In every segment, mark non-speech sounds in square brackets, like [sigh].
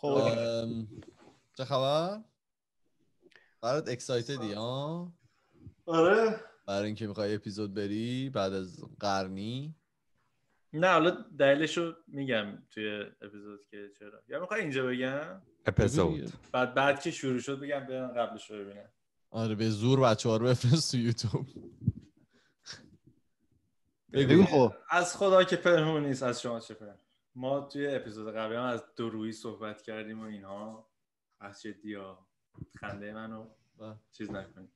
خب چه خبر؟ برات اکسایتدی ها؟ آره برای اینکه میخوای اپیزود بری بعد از قرنی نه حالا دلیلش رو میگم توی اپیزود که چرا یا میخوای اینجا بگم اپیزود بعد بعد که شروع شد بگم برن قبلش رو ببینم آره به زور بچه ها رو بفرست تو یوتیوب بگو خب از خدا که پرهون نیست از شما چه پرهون ما توی اپیزود قبلی هم از دروی صحبت کردیم و اینها از جدی یا خنده منو بله. چیز نکنیم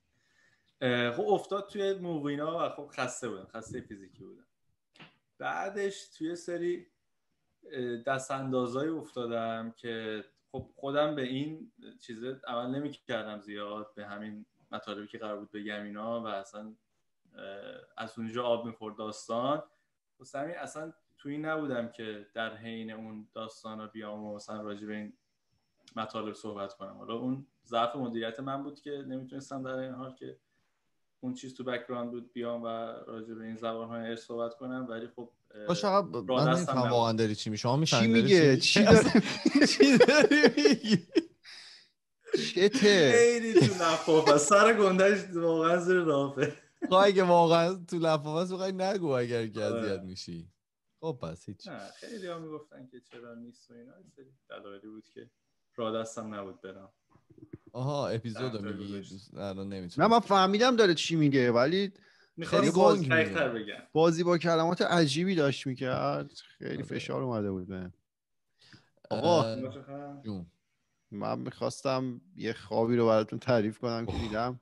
خب افتاد توی موقینا و خب خسته بودم خسته فیزیکی بودم بعدش توی سری دست اندازایی افتادم که خب خودم به این چیز اول نمی کردم زیاد به همین مطالبی که قرار بود بگم اینا و اصلا از اونجا آب میخورد داستان و اصلا توی این نبودم که در حین اون رو بیام و مثلا راجع به این مطالب صحبت کنم حالا اون ضعف مدیریت من بود که نمیتونستم در این حال که اون چیز تو بکراند بود بیام و راجع به این زبان های صحبت کنم ولی خب باشه شما واقعا داری چی میشه چی میگه چی داری میگه [laughs] سر گندش واقعا زیر رافه خواهی که واقعا تو لفافه هست نگو اگر که آره. میشی خب پس هیچ نه خیلی هم میگفتن که چرا نیست و اینا دلایلی بود که را دستم نبود برم آها اپیزود میگی الان نمیتونم نه من فهمیدم داره چی میگه ولی خیلی باز بازی با کلمات عجیبی داشت میکرد خیلی آره. فشار اومده بود به آقا من میخواستم یه خوابی رو براتون تعریف کنم که دیدم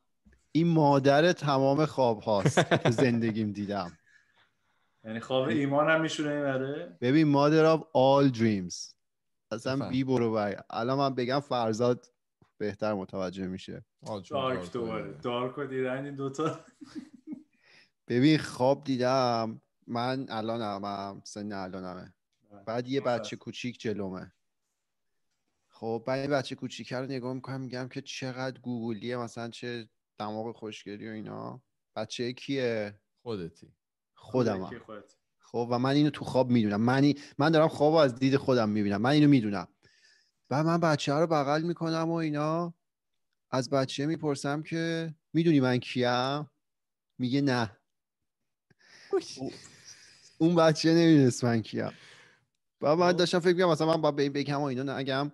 این مادر تمام خواب هاست که [laughs] زندگیم دیدم یعنی خواب یعنی ایمان هم میشونه این بره ببین مادر آف آل دریمز اصلا بی برو بای الان من بگم فرزاد بهتر متوجه میشه دارک دوباره دارک رو دیدن این دوتا ببین خواب دیدم من الان هم سن همه بله. بعد یه بچه کوچیک جلومه خب بعد بچه کوچیک رو نگاه میکنم میگم که چقدر گوگلیه مثلا چه دماغ خوشگلی و اینا بچه کیه خودتی خودم خب و من اینو تو خواب میدونم من, من دارم خواب از دید خودم میبینم من اینو میدونم و من بچه ها رو بغل میکنم و اینا از بچه میپرسم که میدونی من کیم میگه نه اون بچه نمیدونست من کیم و من خب. داشتم فکر میکنم مثلا من باید بگم و اینا نگم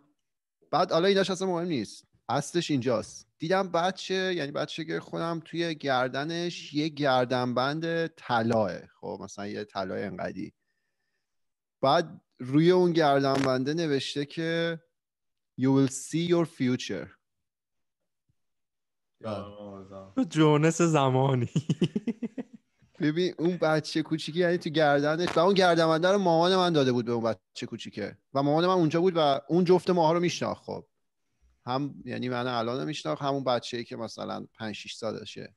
بعد حالا ایناش اصلا مهم نیست اصلش اینجاست دیدم بچه یعنی بچه خودم توی گردنش یه گردنبند طلاه خب مثلا یه طلای انقدی بعد روی اون گردنبنده نوشته که you will see your future جونس زمانی ببین اون بچه کوچیکی یعنی تو گردنش و اون گردنبنده رو مامان من داده بود به اون بچه کوچیکه و مامان من اونجا بود و اون جفت ماها رو میشناخت خب هم یعنی من الان میشناخت همون بچه ای که مثلا 5 6 سالشه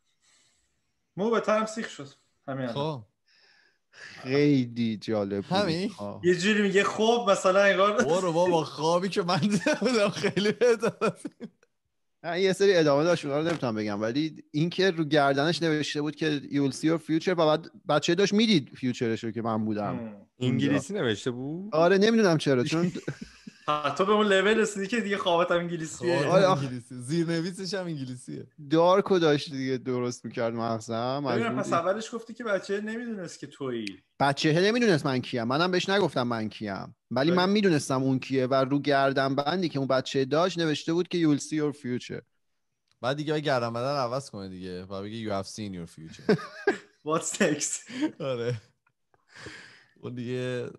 مو به ترم سیخ شد همین خب. خیلی جالب همین یه جوری میگه خب مثلا انگار برو بابا خوابی که من بودم خیلی یه سری ادامه داشت اونا رو نمیتونم بگم ولی اینکه رو گردنش نوشته بود که You'll see your future و بعد بچه داشت میدید فیوچرش رو که من بودم انگلیسی نوشته بود آره نمیدونم چرا چون [laughs] حتی به اون لول رسیدی که دیگه خوابت هم انگلیسیه آره، انگلیسی زیرنویسش هم انگلیسیه دارکو داشت دیگه درست میکرد مغزم ببینم پس اولش گفتی که بچه نمیدونست که تویی بچه نمیدونست من کیم منم بهش نگفتم من کیم ولی من میدونستم اون کیه و رو گردم بندی که اون بچه داشت نوشته بود که you'll see your future بعد دیگه گردم بدن عوض کنه دیگه و بگه you have seen your future [laughs] what's [laughs] آره اون دیگه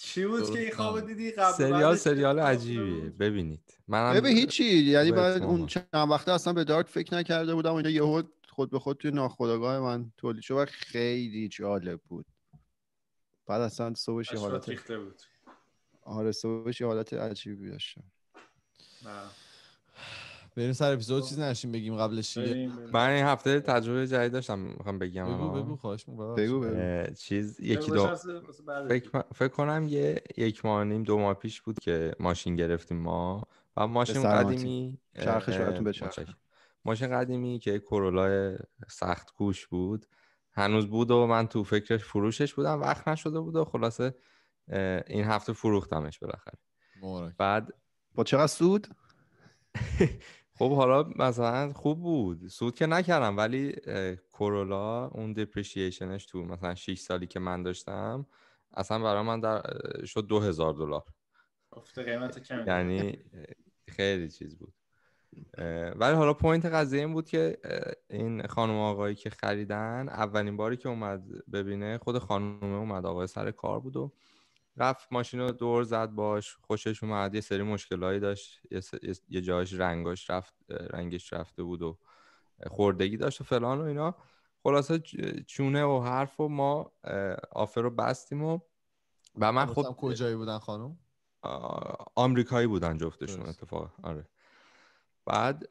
چی بود که این خواب دیدی قبل سریال سریال عجیبیه ببینید منم ببین هیچی یعنی بعد اون چند وقته اصلا به دارک فکر نکرده بودم اینا یهو خود به خود توی ناخودآگاه من تولید شد و خیلی جالب بود بعد اصلا صبحش حالت بود آره صبحش حالت عجیبی داشتم بریم سر اپیزود چیز خب. نشیم بگیم قبلش من این هفته تجربه جدید داشتم میخوام بگم بگو بگو خواهش بگو چیز یکی دو فکر, کنم یه یک ماه نیم دو ماه پیش بود که ماشین گرفتیم ما و ماشین قدیمی چرخش براتون بچرخ ماشین قدیمی که کرولا سخت کوش بود هنوز بود و من تو فکرش فروشش بودم وقت نشده بود و خلاصه این هفته فروختمش بالاخره بعد با چقدر سود [laughs] خب حالا مثلا خوب بود سود که نکردم ولی کرولا اون دپریشیشنش تو مثلا 6 سالی که من داشتم اصلا برای من در شد 2000 دو دلار قیمت کم یعنی خیلی چیز بود ولی حالا پوینت قضیه این بود که این خانم آقایی که خریدن اولین باری که اومد ببینه خود خانم اومد آقای سر کار بود و رفت ماشین رو دور زد باش خوشش اومد یه سری مشکلهایی داشت یه, جایش رفت رنگش رفته بود و خوردگی داشت و فلان و اینا خلاصه چونه و حرف و ما آفر رو بستیم و و من خب کجایی بودن خانم آمریکایی بودن جفتشون اتفاق آره بعد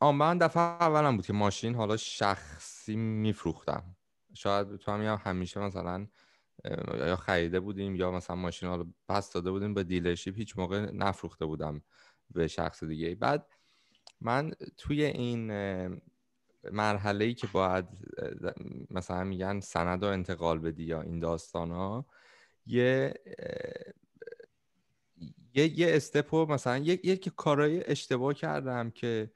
آن من دفعه اولم بود که ماشین حالا شخصی میفروختم شاید تو هم همیشه مثلا یا خریده بودیم یا مثلا ها رو پس داده بودیم به دیلرشیپ هیچ موقع نفروخته بودم به شخص دیگه بعد من توی این مرحله ای که باید مثلا میگن سند و انتقال بدی یا این داستان ها یه یه, یه استپو مثلا یک یه کارای اشتباه کردم که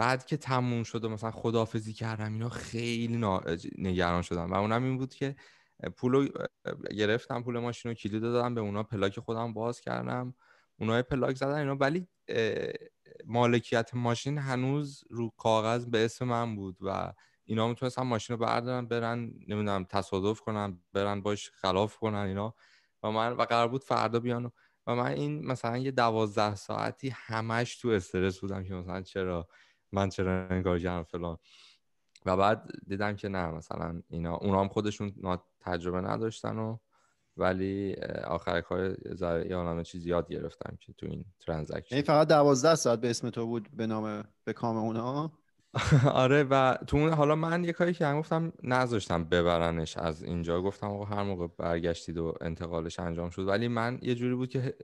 بعد که تموم شد و مثلا خدافزی کردم اینا خیلی نگران شدم و اونم این بود که پولو گرفتم پول ماشین رو کلید دادم به اونا پلاک خودم باز کردم اونا پلاک زدن اینا ولی مالکیت ماشین هنوز رو کاغذ به اسم من بود و اینا میتونستن ماشین رو بردارن برن نمیدونم تصادف کنن برن باش خلاف کنن اینا و من و قرار بود فردا بیان و من این مثلا یه دوازده ساعتی همش تو استرس بودم که مثلا چرا من چرا فلان و بعد دیدم که نه مثلا اینا اونا هم خودشون تجربه نداشتن و ولی آخر کار یه چیز یاد گرفتم که تو این ترانزکشن این یعنی فقط دوازده ساعت به اسم تو بود به نام به کام اونا [laughs] آره و تو اون حالا من یه کاری که گفتم نذاشتم ببرنش از اینجا گفتم آقا هر موقع برگشتید و انتقالش انجام شد ولی من یه جوری بود که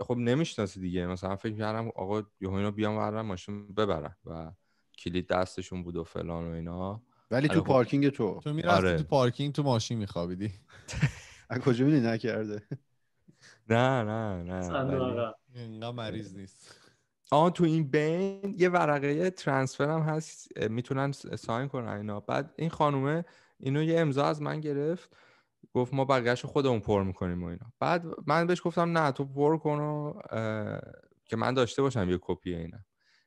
خب نمیشناسی دیگه مثلا فکر کردم آقا یهو اینا بیان بردن ماشین ببرن و کلید دستشون بود و فلان و اینا ولی تو خب پارکینگ تو تو میرفتی آره. تو پارکینگ تو ماشین میخوابیدی [laughs] از کجا میدی نکرده نه نه نه اینقدر مریض نیست آن تو این بین یه ورقه ترانسفر هم هست میتونن ساین کنن اینا بعد این خانومه اینو یه امضا از من گرفت گفت ما بقیهش خودمون پر میکنیم و اینا بعد من بهش گفتم نه تو پر کن و که من داشته باشم یه کپی اینا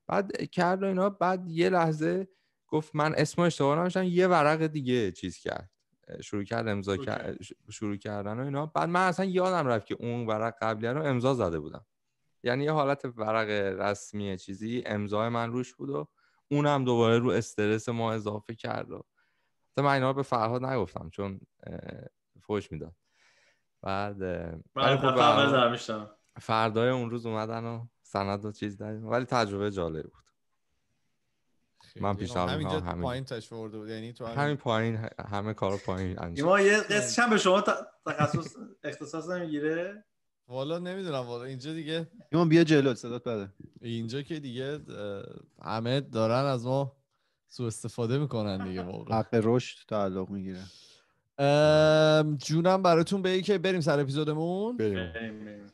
بعد کرد و اینا بعد یه لحظه گفت من اسم اشتباه نمیشتم یه ورق دیگه چیز کرد شروع کرد امضا شروع کردن و اینا بعد من اصلا یادم رفت که اون ورق قبلی رو امضا زده بودم یعنی یه حالت ورق رسمی چیزی امضای من روش بود و اونم دوباره رو استرس ما اضافه کرد و من اینا رو به فرهاد نگفتم چون فوش میداد بعد ولی خب فردای اون روز اومدن و سند و چیز داریم ولی تجربه جالب بود من خب. پیشنهاد همینجا همین. پایین تشورده بود یعنی تو همین, پایین همه کار پایین انجام ما یه قصه هم به شما تخصص اختصاص نمیگیره والا نمیدونم والا اینجا دیگه ایمان بیا جلو صدات بده اینجا که دیگه همه دارن از ما سو استفاده میکنن دیگه واقعا حق رشد تعلق میگیره جونم براتون به که بریم سر اپیزودمون بریم. بریم.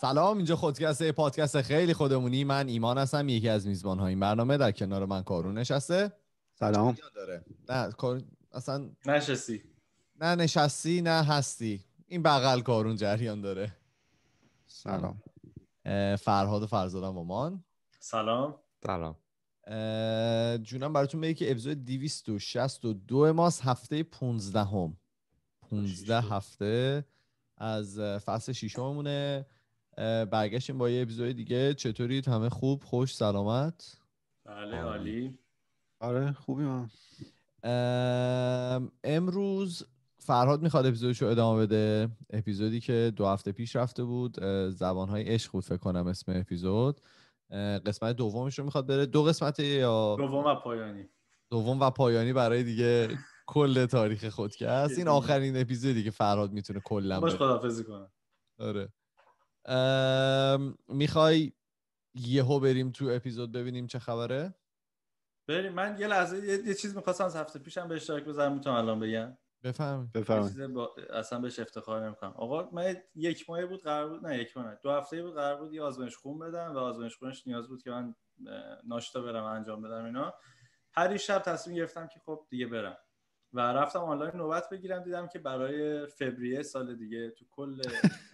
سلام اینجا خودکسته پادکست خیلی خودمونی من ایمان هستم یکی از میزبان های این برنامه در کنار من کارون نشسته سلام داره. نه اصلا نشستی نه نشستی نه هستی این بغل کارون جریان داره سلام فرهاد و فرزادم سلام سلام جونم براتون بگی که اپیزود 262 ماست هفته 15 هم 15 هفته از فصل همونه برگشتیم با یه اپیزود دیگه چطورید همه خوب خوش سلامت بله عالی آره خوبی من امروز فرهاد میخواد اپیزودشو ادامه بده اپیزودی که دو هفته پیش رفته بود زبانهای عشق بود فکر کنم اسم اپیزود قسمت دومش رو میخواد بره دو قسمت یا دوم و پایانی دوم و پایانی برای دیگه کل تاریخ خود هست این آخرین اپیزودی که فرهاد میتونه کلا باش خدافظی کنه آره میخوای یهو بریم تو اپیزود ببینیم چه خبره بریم من یه لحظه یه, چیز میخواستم از هفته پیشم به اشتراک بذارم میتونم الان بگم بفهم بفهم با... اصلا بهش افتخار نمیکنم آقا من یک ماه بود قرار بود نه یک ماه دو هفته بود قرار بود یه آزمایش خون بدم و آزمایش خونش نیاز بود که من ناشتا برم انجام بدم اینا هر شب تصمیم گرفتم که خب دیگه برم و رفتم آنلاین نوبت بگیرم دیدم که برای فوریه سال دیگه تو کل [laughs]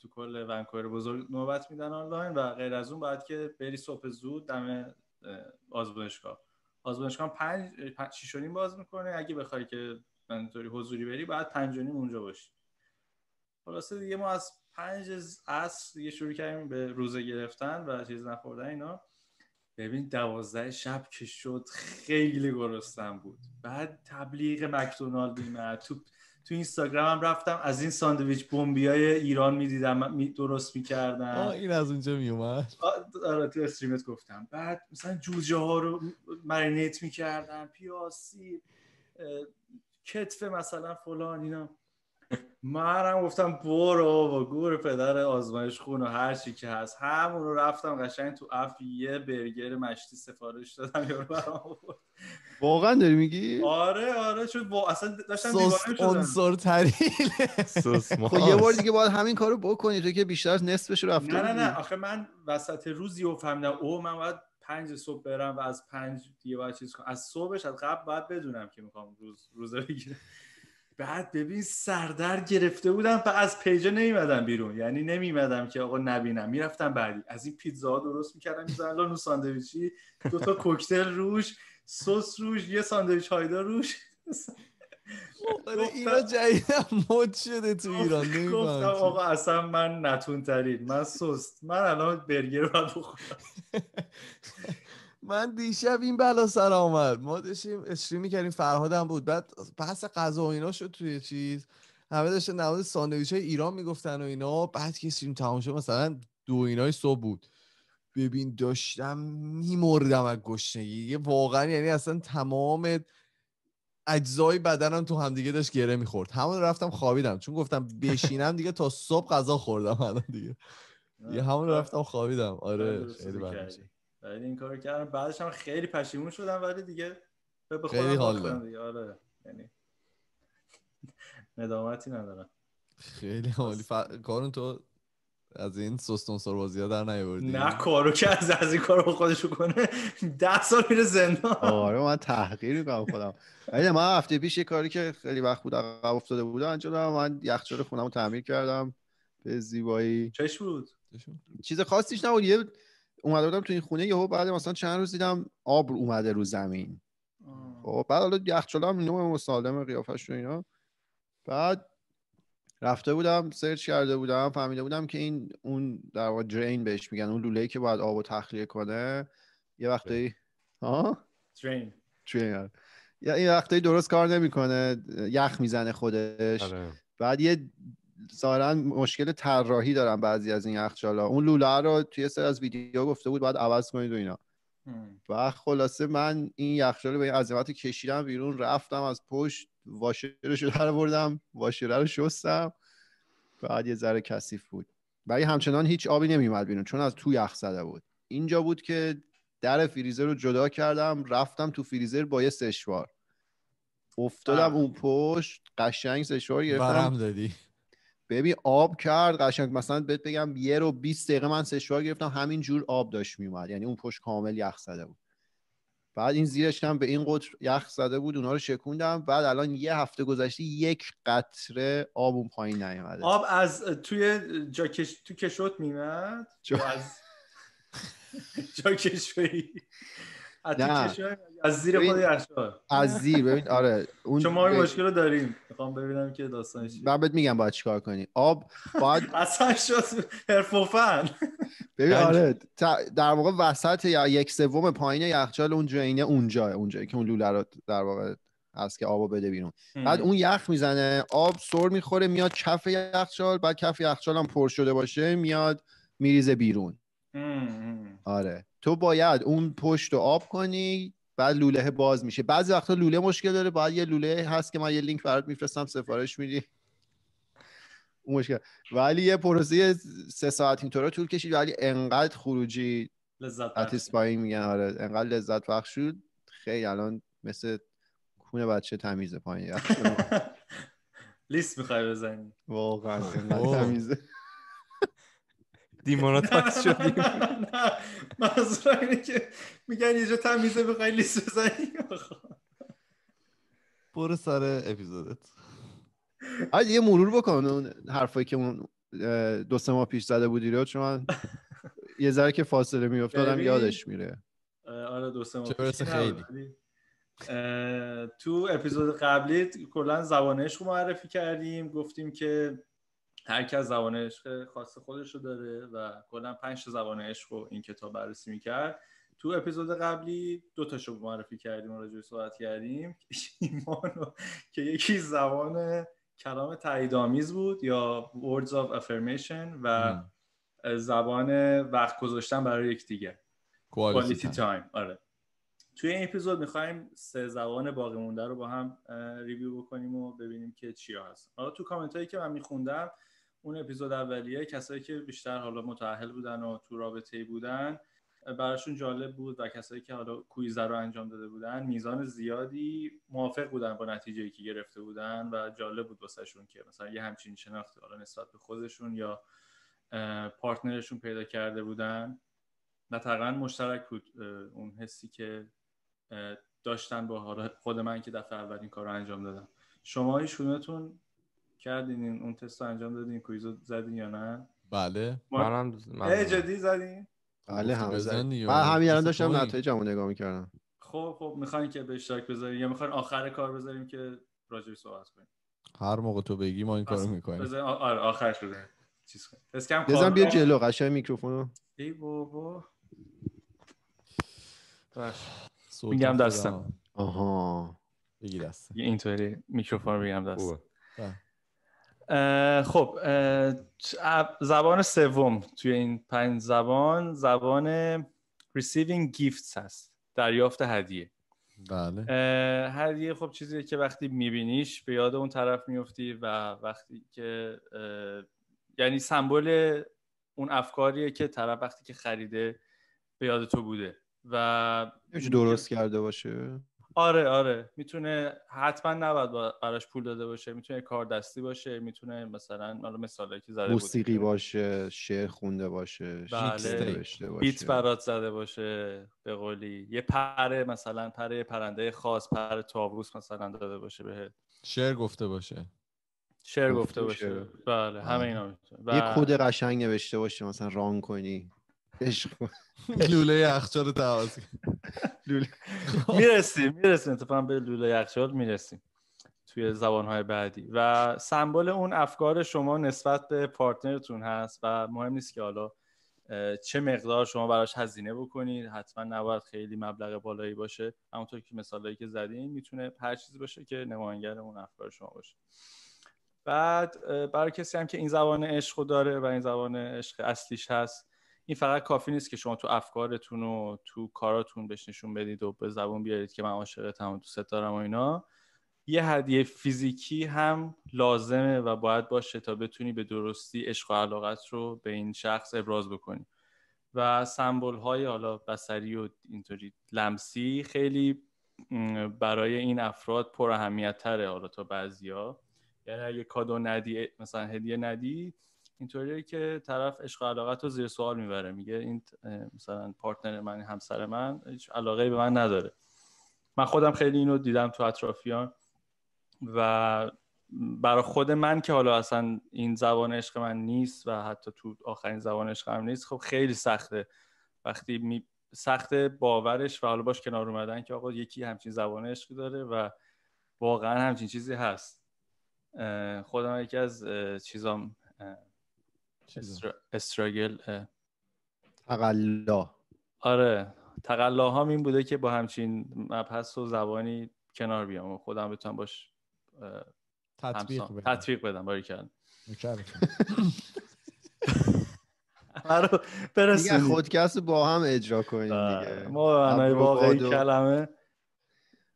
تو کل ونکوور بزرگ نوبت میدن آنلاین و غیر از اون باید که بری صبح زود دم آزمایشگاه آزمایشگاه پنج شیش و باز میکنه اگه بخوای که منطوری حضوری بری باید پنج اونجا باشی خلاصه دیگه ما از پنج عصر دیگه شروع کردیم به روزه گرفتن و چیز نخوردن اینا ببین دوازده شب که شد خیلی گرسن بود بعد تبلیغ مکدونالد میمد تو تو اینستاگرامم رفتم از این ساندویچ بمبیای ایران میدیدم می درست میکردم این از اونجا میومد آره تو استریمت گفتم بعد مثلا جوجه ها رو مرینیت میکردم پیاسی کتف مثلا فلان اینا منم گفتم برو و گور پدر آزمایش خون و هر چی که هست همون رو رفتم قشنگ تو اف یه برگر مشتی سفارش دادم یارو برام واقعا داری میگی آره آره چون با... اصلا داشتم دیوانه انصار تریل [laughs] خب یه بار دیگه باید همین کارو بکنی تو که بیشتر نصفش رو رفته نه نه نه آخه من وسط روزی و فهمیدم او من باید پنج صبح برم و از پنج دیگه باید چیز کنم از صبحش از قبل باید بدونم که میخوام روز روزه بگیرم بعد ببین سردر گرفته بودم و از پیجا نمیمدم بیرون یعنی نمیمدم که آقا نبینم میرفتم بعدی از این پیتزا درست میکردم میزنم نو ساندویچی دوتا کوکتل روش سس روش یه ساندویچ هایدار روش آره، ایران جدیدم مد شده تو ایران گفتم آقا اصلا من نتون ترین من سست من الان برگر رو بخورم [laughs] من دیشب این بلا سر آمد ما داشتیم استریم میکردیم فرهادم بود بعد پس غذا و اینا شد توی چیز همه داشته نماز ساندویچ های ایران میگفتن و اینا بعد که استریم تمام مثلا دو اینای صبح بود ببین داشتم میمردم از گشنگی واقعا یعنی اصلا تمام اجزای بدنم تو همدیگه داشت گره میخورد همون رفتم خوابیدم چون گفتم بشینم دیگه تا صبح غذا خوردم الان دیگه یه همون رفتم خوابیدم آره خیلی خیلی این کار کردم بعدش هم خیلی پشیمون شدم ولی دیگه به خیلی حال آره یعنی [laughs] ندامتی ندارم خیلی حالی ف... کارون تو از این سستون سروازی ها در نیوردی نه کارو که از از این کارو خودشو کنه [laughs] ده سال میره زندان آره من تحقیر میکنم خودم ولی من هفته پیش یه کاری که خیلی وقت بود عقب افتاده بود انجام دادم من یخچال خونم رو تعمیر کردم به زیبایی چش بود چیز خاصیش نبود یه اومده بودم تو این خونه یهو بعد مثلا چند روز دیدم آب اومده رو زمین خب بعد حالا یخچال هم نوع مسالم قیافش و اینا بعد رفته بودم سرچ کرده بودم فهمیده بودم که این اون در واقع درین بهش میگن اون لوله‌ای که باید آب رو تخلیه کنه یه وقتی ها درین آره. درین یه وقتی درست کار نمیکنه یخ میزنه خودش آره. بعد یه ظاهرا مشکل طراحی دارن بعضی از این یخچالا اون لوله رو توی سر از ویدیو گفته بود باید عوض کنید و اینا و خلاصه من این یخچال رو به این عظمت کشیدم بیرون رفتم از پشت واشرش رو در بردم واشره رو شستم بعد یه ذره کثیف بود ولی همچنان هیچ آبی نمیومد بیرون چون از تو یخ زده بود اینجا بود که در فریزر رو جدا کردم رفتم تو فریزر با یه سشوار افتادم اون پشت قشنگ سشوار گرفتم دادی ببین آب کرد قشنگ مثلا بهت بگم یه رو 20 دقیقه من سشوار گرفتم همین جور آب داشت میومد یعنی اون پشت کامل یخ زده بود بعد این زیرش هم به این قطر یخ زده بود اونها رو شکوندم بعد الان یه هفته گذشته یک قطره آب اون پایین نیومده آب از توی جا کش... تو کشوت میمد جا... از [laughs] جا کشوی از از زیر خود یخچال از زیر ببین آره اون شما این مشکل رو داریم میخوام ببینم که داستانش بعد میگم باید چیکار کنی آب باید [laughs] اصلا شد حرف ببین آره در واقع وسط یا یک سوم پایین یخچال اون جوینه اونجا اونجایی که اون لوله رو در واقع از که آبو بده بیرون بعد اون یخ میزنه آب سر میخوره میاد کف یخچال بعد کف یخچال هم پر شده باشه میاد میریزه بیرون آره تو باید اون پشت آب کنی بعد لوله باز میشه بعضی وقتا لوله مشکل داره باید یه لوله هست که من یه لینک برات میفرستم سفارش میدی اون مشکل ولی یه پروسه سه ساعت اینطوری طول کشید ولی انقدر خروجی لذت میگن آره انقدر لذت بخش شد خیلی الان مثل خونه بچه تمیز پایین [laughs] لیست میخوای بزنی واقعا تمیزه دیمونتایز شدیم منظور اینه که میگن یه جا تمیزه بخوایی لیست بزنی برو سر اپیزودت آج یه مرور بکن اون حرفایی که اون دو سه ماه پیش زده بودی رو چون یه ذره که فاصله میافتادم یادش میره آره دو سه ماه پیش خیلی تو اپیزود قبلی کلا زبانش رو معرفی کردیم گفتیم که هر کس از زبان عشق خاص خودش رو داره و کلا پنج تا زبان عشق رو این کتاب بررسی میکرد تو اپیزود قبلی دو تاشو معرفی کردیم و راجعش صحبت کردیم ایمان که یکی زبان کلام تاییدآمیز بود یا words of affirmation و زبان وقت گذاشتن برای یکدیگه quality time آره توی این اپیزود میخوایم سه زبان باقی مونده رو با هم ریویو بکنیم و ببینیم که چی هست حالا تو کامنت هایی که من میخوندم اون اپیزود اولیه کسایی که بیشتر حالا متعهل بودن و تو رابطه بودن براشون جالب بود و کسایی که حالا کویزه رو انجام داده بودن میزان زیادی موافق بودن با نتیجه که گرفته بودن و جالب بود شون که مثلا یه همچین شناختی حالا نسبت به خودشون یا پارتنرشون پیدا کرده بودن و تقریبا مشترک بود اون حسی که داشتن با خود من که دفعه اول این کار رو انجام دادم شما هیچ کردین اون تست انجام دادین کویز رو زدین یا نه بله منم من جدی زدین بله هم زدین من همین الان داشتم نتایجمو نگاه میکردم خب خب میخواین که به اشتراک بذاریم یا میخواین آخر کار بذاریم که راجع صحبت کنیم هر موقع تو بگی ما این کارو میکنیم بذار آره آخرش بذاریم چیز کنیم بزن بیا جلو قشنگ میکروفونو ای بابا بله. میگم دستم آها بگی دستم یه اینطوری میکروفون میگم دست خب زبان سوم توی این پنج زبان زبان receiving gifts هست دریافت هدیه بله هدیه خب چیزیه که وقتی میبینیش به یاد اون طرف میفتی و وقتی که یعنی سمبل اون افکاریه که طرف وقتی که خریده به یاد تو بوده و درست کرده باشه آره آره میتونه حتما نباید براش پول داده باشه میتونه کار دستی باشه میتونه مثلا مثلا مثالی که زده موسیقی باشه شعر خونده باشه بله. بیت برات زده باشه به قولی یه پره مثلا پره پرنده خاص پر تاووس مثلا داده باشه به شعر گفته باشه شعر گفته, باشه بله همه بله. اینا میتونه یه بله. کد قشنگ نوشته باشه مثلا ران کنی لوله یخچال رو میرسیم میرسیم اتفاقا به لوله یخچال میرسیم توی زبانهای بعدی و سمبل اون افکار شما نسبت به پارتنرتون هست و مهم نیست که حالا چه مقدار شما براش هزینه بکنید حتما نباید خیلی مبلغ بالایی باشه همونطور که مثالی که زدیم میتونه هر چیزی باشه که نمایانگر اون افکار شما باشه بعد برای کسی هم که این زبان عشق داره و این زبان عشق اصلیش هست این فقط کافی نیست که شما تو افکارتون و تو کاراتون بهش نشون بدید و به زبون بیارید که من عاشقتم تمام دوست دارم و اینا یه هدیه فیزیکی هم لازمه و باید باشه تا بتونی به درستی عشق و علاقت رو به این شخص ابراز بکنی و سمبول های حالا بسری و اینطوری لمسی خیلی برای این افراد پر اهمیت تره حالا تا بعضیا یعنی اگه کادو ندی مثلا هدیه ندی اینطوریه که طرف عشق علاقت رو زیر سوال میبره میگه این مثلا پارتنر من همسر من هیچ علاقه به من نداره من خودم خیلی اینو دیدم تو اطرافیان و برای خود من که حالا اصلا این زبان عشق من نیست و حتی تو آخرین زبان عشق هم نیست خب خیلی سخته وقتی می سخت باورش و حالا باش کنار اومدن که آقا یکی همچین زبان عشقی داره و واقعا همچین چیزی هست خودم یکی از چیزام استراگل تقلا آره تقلا هم این بوده که با همچین مبحث و زبانی کنار بیام و خودم بتونم باش تطبیق بدم تطبیق باری کردم [laughs] آره، خودکست با هم اجرا کنیم آره، دیگه ما معنای واقعی کلمه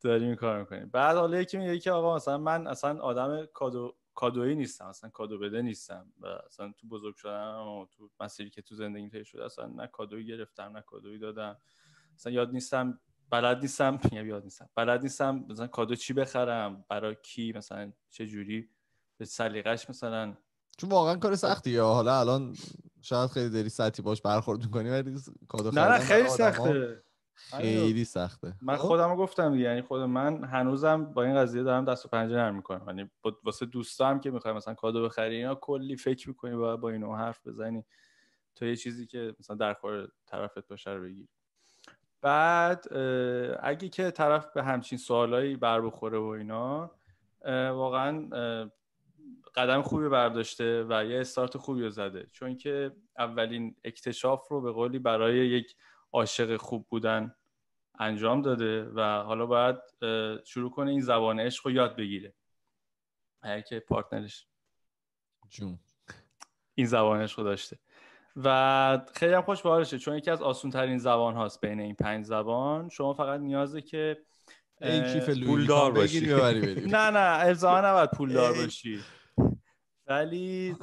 داریم کار میکنیم بعد حالا یکی میگه که آقا مثلا من اصلا آدم کادو کادویی نیستم اصلا کادو بده نیستم و اصلا تو بزرگ شدم و تو مسیری که تو زندگی طی شده اصلا نه کادویی گرفتم نه کادویی دادم اصلا یاد نیستم بلد نیستم [laughs] یعنی یاد نیستم بلد نیستم مثلا کادو چی بخرم برای کی مثلا چه جوری به سلیقش مثلا چون واقعا کار سختی یا حالا الان شاید خیلی داری سطحی باش برخورد میکنی ولی کادو نه خیلی سخته آره. خیلی سخته من خب. خودم گفتم یعنی خود من هنوزم با این قضیه دارم دست و پنجه نرم میکنم یعنی واسه دوستام که میخوایم مثلا کادو بخری اینا کلی فکر میکنی باید با اینو حرف بزنی تو یه چیزی که مثلا در خور طرفت باشه رو بعد اگه که طرف به همچین سوالایی بر بخوره و اینا واقعا قدم خوبی برداشته و یه استارت خوبی رو زده چون که اولین اکتشاف رو به قولی برای یک عاشق خوب بودن انجام داده و حالا باید شروع کنه این زبان عشق رو یاد بگیره هر که پارتنرش جون این زبان عشق رو داشته و خیلی هم خوش بارشه چون یکی از آسون ترین زبان هاست بین این پنج زبان شما فقط نیازه که این کیف پول دار نه نه الزاما نباید پول دار باشی ولی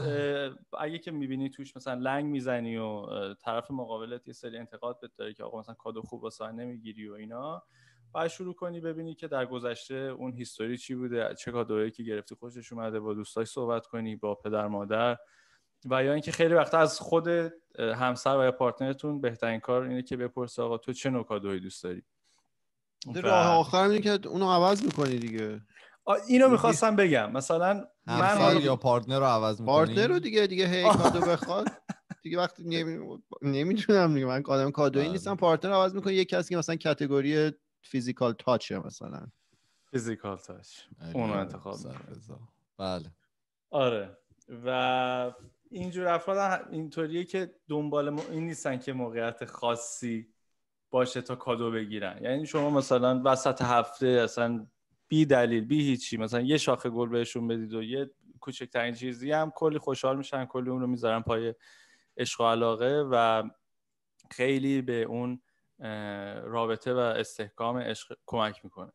اگه که میبینی توش مثلا لنگ میزنی و طرف مقابلت یه سری انتقاد بهت داره که آقا مثلا کادو خوب واسه نمیگیری و اینا باید شروع کنی ببینی که در گذشته اون هیستوری چی بوده چه کادوهایی که گرفتی خوشش اومده با دوستاش صحبت کنی با پدر مادر و یا اینکه خیلی وقتا از خود همسر و یا پارتنرتون بهترین کار اینه که بپرسی آقا تو چه نوع کادوهایی دوست داری آخر که اونو عوض میکنی دیگه اینو میخواستم بگم مثلا همسر یا پارتنر رو عوض میکنی پارتنر رو دیگه دیگه هی کادو بخواد دیگه وقتی نمی... دیگه من آدم کادویی بله. نیستم پارتنر عوض میکنه یه کسی که مثلا کاتگوری فیزیکال تاچ مثلا فیزیکال تاچ اون انتخاب بله آره و اینجور افراد اینطوریه که دنبال م... این نیستن که موقعیت خاصی باشه تا کادو بگیرن یعنی شما مثلا وسط هفته اصلا بی دلیل بی هیچی مثلا یه شاخه گل بهشون بدید و یه کوچکترین چیزی هم کلی خوشحال میشن کلی اون رو میذارن پای عشق و علاقه و خیلی به اون رابطه و استحکام عشق کمک میکنه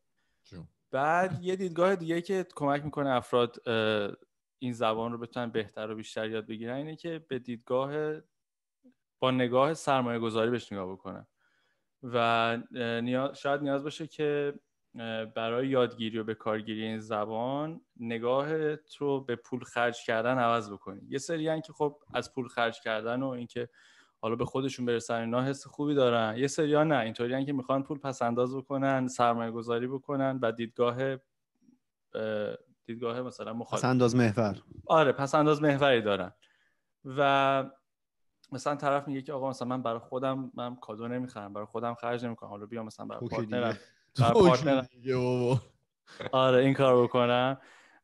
بعد یه دیدگاه دیگه که کمک میکنه افراد این زبان رو بتونن بهتر و بیشتر یاد بگیرن اینه که به دیدگاه با نگاه سرمایه گذاری بهش نگاه بکنن و شاید نیاز باشه که برای یادگیری و به کارگیری این زبان نگاهت رو به پول خرج کردن عوض بکنی یه سری هن که خب از پول خرج کردن و اینکه حالا به خودشون برسن اینا حس خوبی دارن یه سری ها نه اینطوری که میخوان پول پس انداز بکنن سرمایه گذاری بکنن و دیدگاه دیدگاه مثلا مخالف پس انداز محور آره پس انداز محوری دارن و مثلا طرف میگه که آقا مثلا من برای خودم من کادو نمیخرم برای خودم خرج نمیکنم حالا بیا مثلا برای پارتنرم [laughs] آره این کار بکنم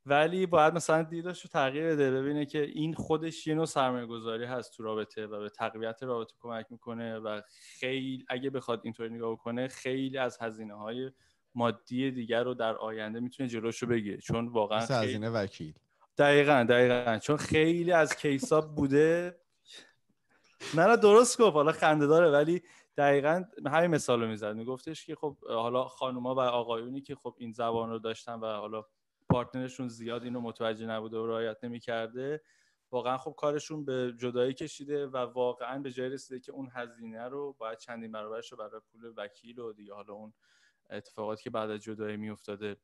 ولی باید مثلا دیدش رو تغییر بده ببینه که این خودش یه نوع سرمایه گذاری هست تو رابطه و به تقویت رابطه کمک میکنه و خیلی اگه بخواد اینطور نگاه کنه خیلی از هزینه های مادی دیگر رو در آینده میتونه جلوشو بگیره چون واقعا هزینه وکیل دقیقا دقیقا چون خیلی از کیساب بوده نه درست گفت حالا خنده داره ولی دقیقا همین مثال رو میزد میگفتش که خب حالا خانوما و آقایونی که خب این زبان رو داشتن و حالا پارتنرشون زیاد اینو متوجه نبوده و رعایت نمیکرده واقعا خب کارشون به جدایی کشیده و واقعا به جای رسیده که اون هزینه رو باید چندین برابرش رو برای پول وکیل و دیگه حالا اون اتفاقاتی که بعد از جدایی میافتاده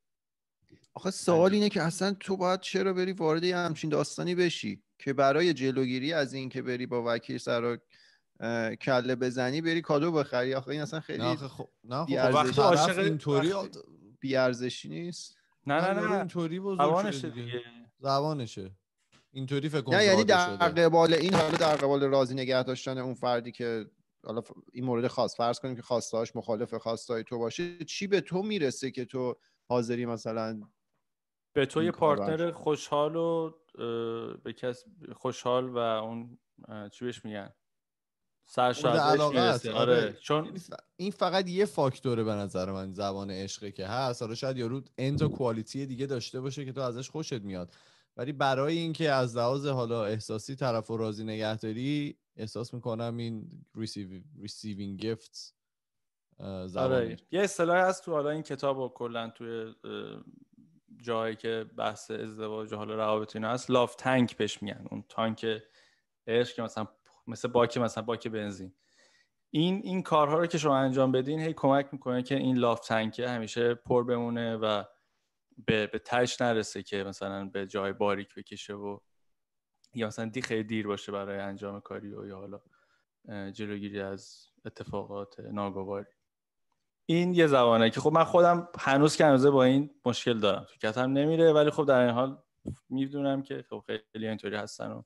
آخه سوال اینه که اصلا تو باید چرا بری وارد یه همچین داستانی بشی که برای جلوگیری از اینکه بری با وکیل سر کله بزنی بری کادو بخری آخه این اصلا خیلی نه خب نه خب، خب، عاشق اینطوری بی ارزشی نیست نه نه نه اینطوری زبانشه دیگه زبانشه اینطوری فکر کنم یعنی در قبال این حالا در قبال راضی نگه داشتن اون فردی که حالا این مورد خاص فرض کنیم که خواستاش مخالف خواستای تو باشه چی به تو میرسه که تو حاضری مثلا به تو یه پارتنر خوشحال و به کس خوشحال و اون چی بهش میگن سرشاهدش میرسه آره. آره چون این فقط یه فاکتوره به نظر من زبان عشقه که هست حالا شاید یارو انتا کوالیتی دیگه داشته باشه که تو ازش خوشت میاد ولی برای اینکه از لحاظ حالا احساسی طرف و راضی نگه احساس میکنم این ریسیوینگ گیفت آره. یه اصطلاحی هست تو حالا این کتاب و کلا توی جایی که بحث ازدواج و حالا روابط اینا هست لاف تانک بهش میگن اون تانک عشق که مثلا مثل باک مثلا باک بنزین این این کارها رو که شما انجام بدین هی کمک میکنه که این لاف تنکه همیشه پر بمونه و به, به تش نرسه که مثلا به جای باریک بکشه و یا مثلا دی خیلی دیر باشه برای انجام کاری و یا حالا جلوگیری از اتفاقات ناگواری این یه زبانه که خب من خودم هنوز که هنوزه با این مشکل دارم تو کتم نمیره ولی خب در این حال میدونم که خب خیلی اینطوری هستن و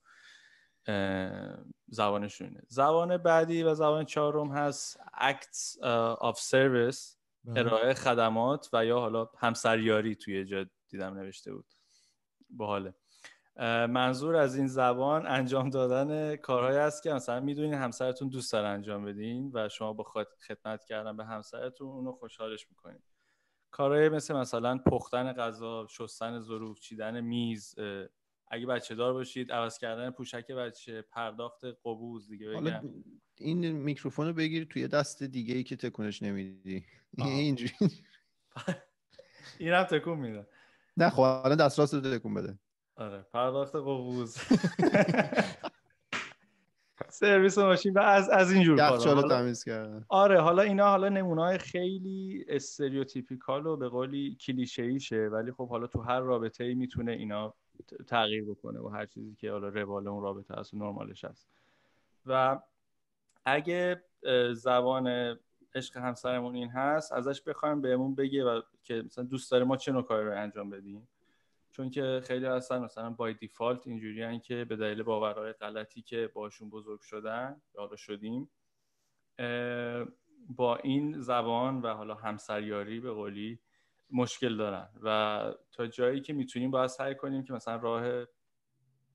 زبانشونه زبان بعدی و زبان چهارم هست acts of service بله. ارائه خدمات و یا حالا همسریاری توی جا دیدم نوشته بود باحاله منظور از این زبان انجام دادن کارهایی است که مثلا میدونین همسرتون دوست داره انجام بدین و شما با خدمت کردن به همسرتون اونو خوشحالش میکنین کارهای مثل مثلا پختن غذا شستن ظروف چیدن میز اگه بچه دار باشید عوض کردن پوشک بچه پرداخت قبوز دیگه این میکروفون رو بگیر توی دست دیگه ای که تکونش نمیدی [laughs] اینجوری [laughs] این هم تکون میده نه خب حالا دست راست رو تکون بده آره پرداخت قبوز [laughs] سرویس ماشین و از از این تمیز کردن آره حالا اینا حالا نمونه های خیلی استریوتیپیکال و به قولی ایشه ولی خب حالا تو هر رابطه ای میتونه اینا تغییر بکنه و هر چیزی که حالا روال اون رابطه هست و نرمالش هست و اگه زبان عشق همسرمون این هست ازش بخوایم بهمون بگه و که مثلا دوست داره ما چه نوع کاری رو انجام بدیم چون که خیلی هستن مثلا بای دیفالت اینجوری که به دلیل باورهای غلطی که باشون بزرگ شدن یا شدیم با این زبان و حالا همسریاری به قولی مشکل دارن و تا جایی که میتونیم باید سعی کنیم که مثلا راه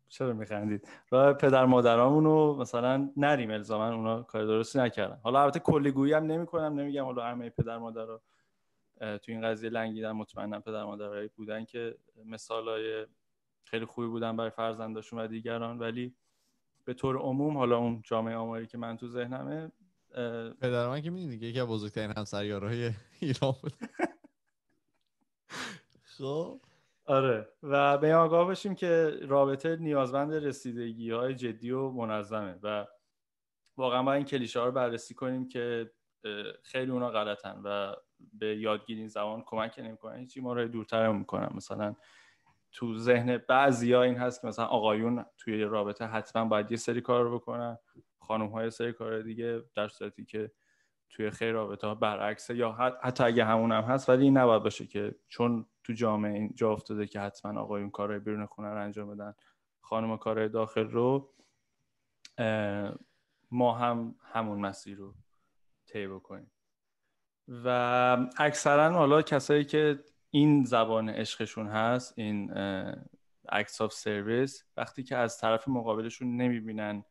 چرا میخندید راه پدر مادرامونو مثلا نریم الزاما اونا کار درستی نکردن حالا البته کلیگویی هم نمیکنم نمیگم حالا همه پدر مادر تو این قضیه لنگیدن مطمئنم پدر مادرایی بودن که مثالای خیلی خوبی بودن برای فرزنداشون و دیگران ولی به طور عموم حالا اون جامعه آماری که من تو ذهنمه پدر که میدونی دیگه یکی از بزرگترین همسریارهای ایران بود [laughs] خب آره و به آگاه باشیم که رابطه نیازمند رسیدگی های جدی و منظمه و واقعا باید این کلیشه ها رو بررسی کنیم که خیلی اونا غلطن و به یادگیری این زبان کمک نمیکنن هیچی ما رو دورتر میکنن مثلا تو ذهن ها این هست که مثلا آقایون توی رابطه حتما باید یه سری کار رو بکنن خانم های سری کار دیگه در صورتی که توی خیر رابطه ها برعکسه یا حتی اگه همون هم هست ولی این نباید باشه که چون تو جامعه این جا افتاده که حتما آقایون کارهای بیرون خونه رو انجام بدن خانم کارهای داخل رو ما هم همون مسیر رو طی بکنیم و اکثرا حالا کسایی که این زبان عشقشون هست این اکس آف سرویس وقتی که از طرف مقابلشون نمیبینن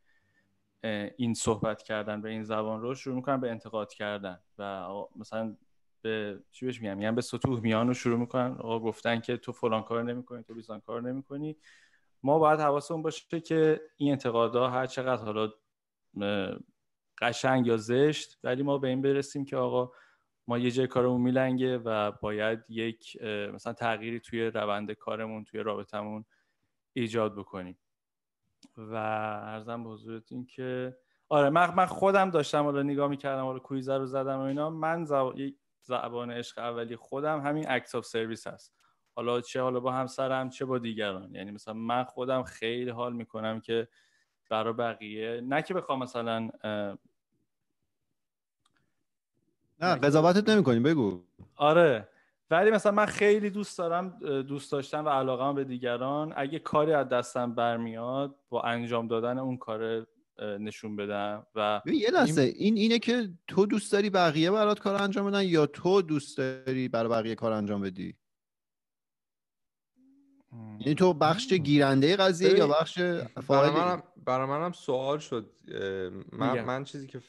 این صحبت کردن به این زبان رو شروع میکنن به انتقاد کردن و مثلا به چی بهش میگم میگن به سطوح میان رو شروع میکنن آقا گفتن که تو فلان کار نمیکنی تو بیزان کار نمیکنی ما باید حواسمون باشه که این انتقادها هر چقدر حالا قشنگ یا زشت ولی ما به این برسیم که آقا ما یه جای کارمون میلنگه و باید یک مثلا تغییری توی روند کارمون توی رابطمون ایجاد بکنیم و ارزم به این که آره من, خودم داشتم حالا نگاه میکردم حالا کویزه رو زدم و اینا من زب... زبان عشق اولی خودم همین اکت آف سرویس هست حالا چه حالا با همسرم چه با دیگران یعنی مثلا من خودم خیلی حال میکنم که برای بقیه نه که بخوام مثلا نه قضاوتت نمیکنی بگو آره ولی مثلا من خیلی دوست دارم دوست داشتم و علاقه به دیگران اگه کاری از دستم برمیاد با انجام دادن اون کار نشون بدم و یه لحظه این اینه که تو دوست داری بقیه برات کار انجام بدن یا تو دوست داری برای بقیه کار انجام بدی یعنی تو بخش گیرنده قضیه یا بخش فاعل برای منم, سوال شد من, من چیزی که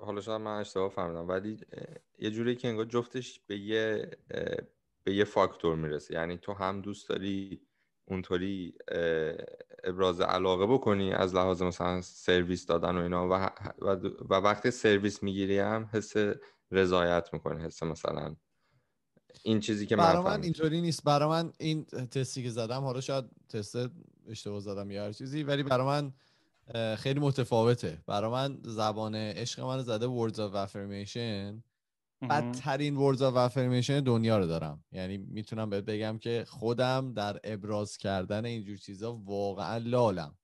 حالا شاید من اشتباه فهمیدم ولی یه جوری که انگار جفتش به یه به یه فاکتور میرسه یعنی تو هم دوست داری اونطوری ابراز علاقه بکنی از لحاظ مثلا سرویس دادن و اینا و, و, وقتی سرویس میگیری هم حس رضایت میکنی، حس مثلا این چیزی که برای من, اینطوری نیست برای من این تستی که زدم حالا شاید تست اشتباه زدم یا هر چیزی ولی برای من خیلی متفاوته برا من زبان عشق من زده words of affirmation بدترین words of affirmation دنیا رو دارم یعنی میتونم بهت بگم که خودم در ابراز کردن اینجور چیزا واقعا لالم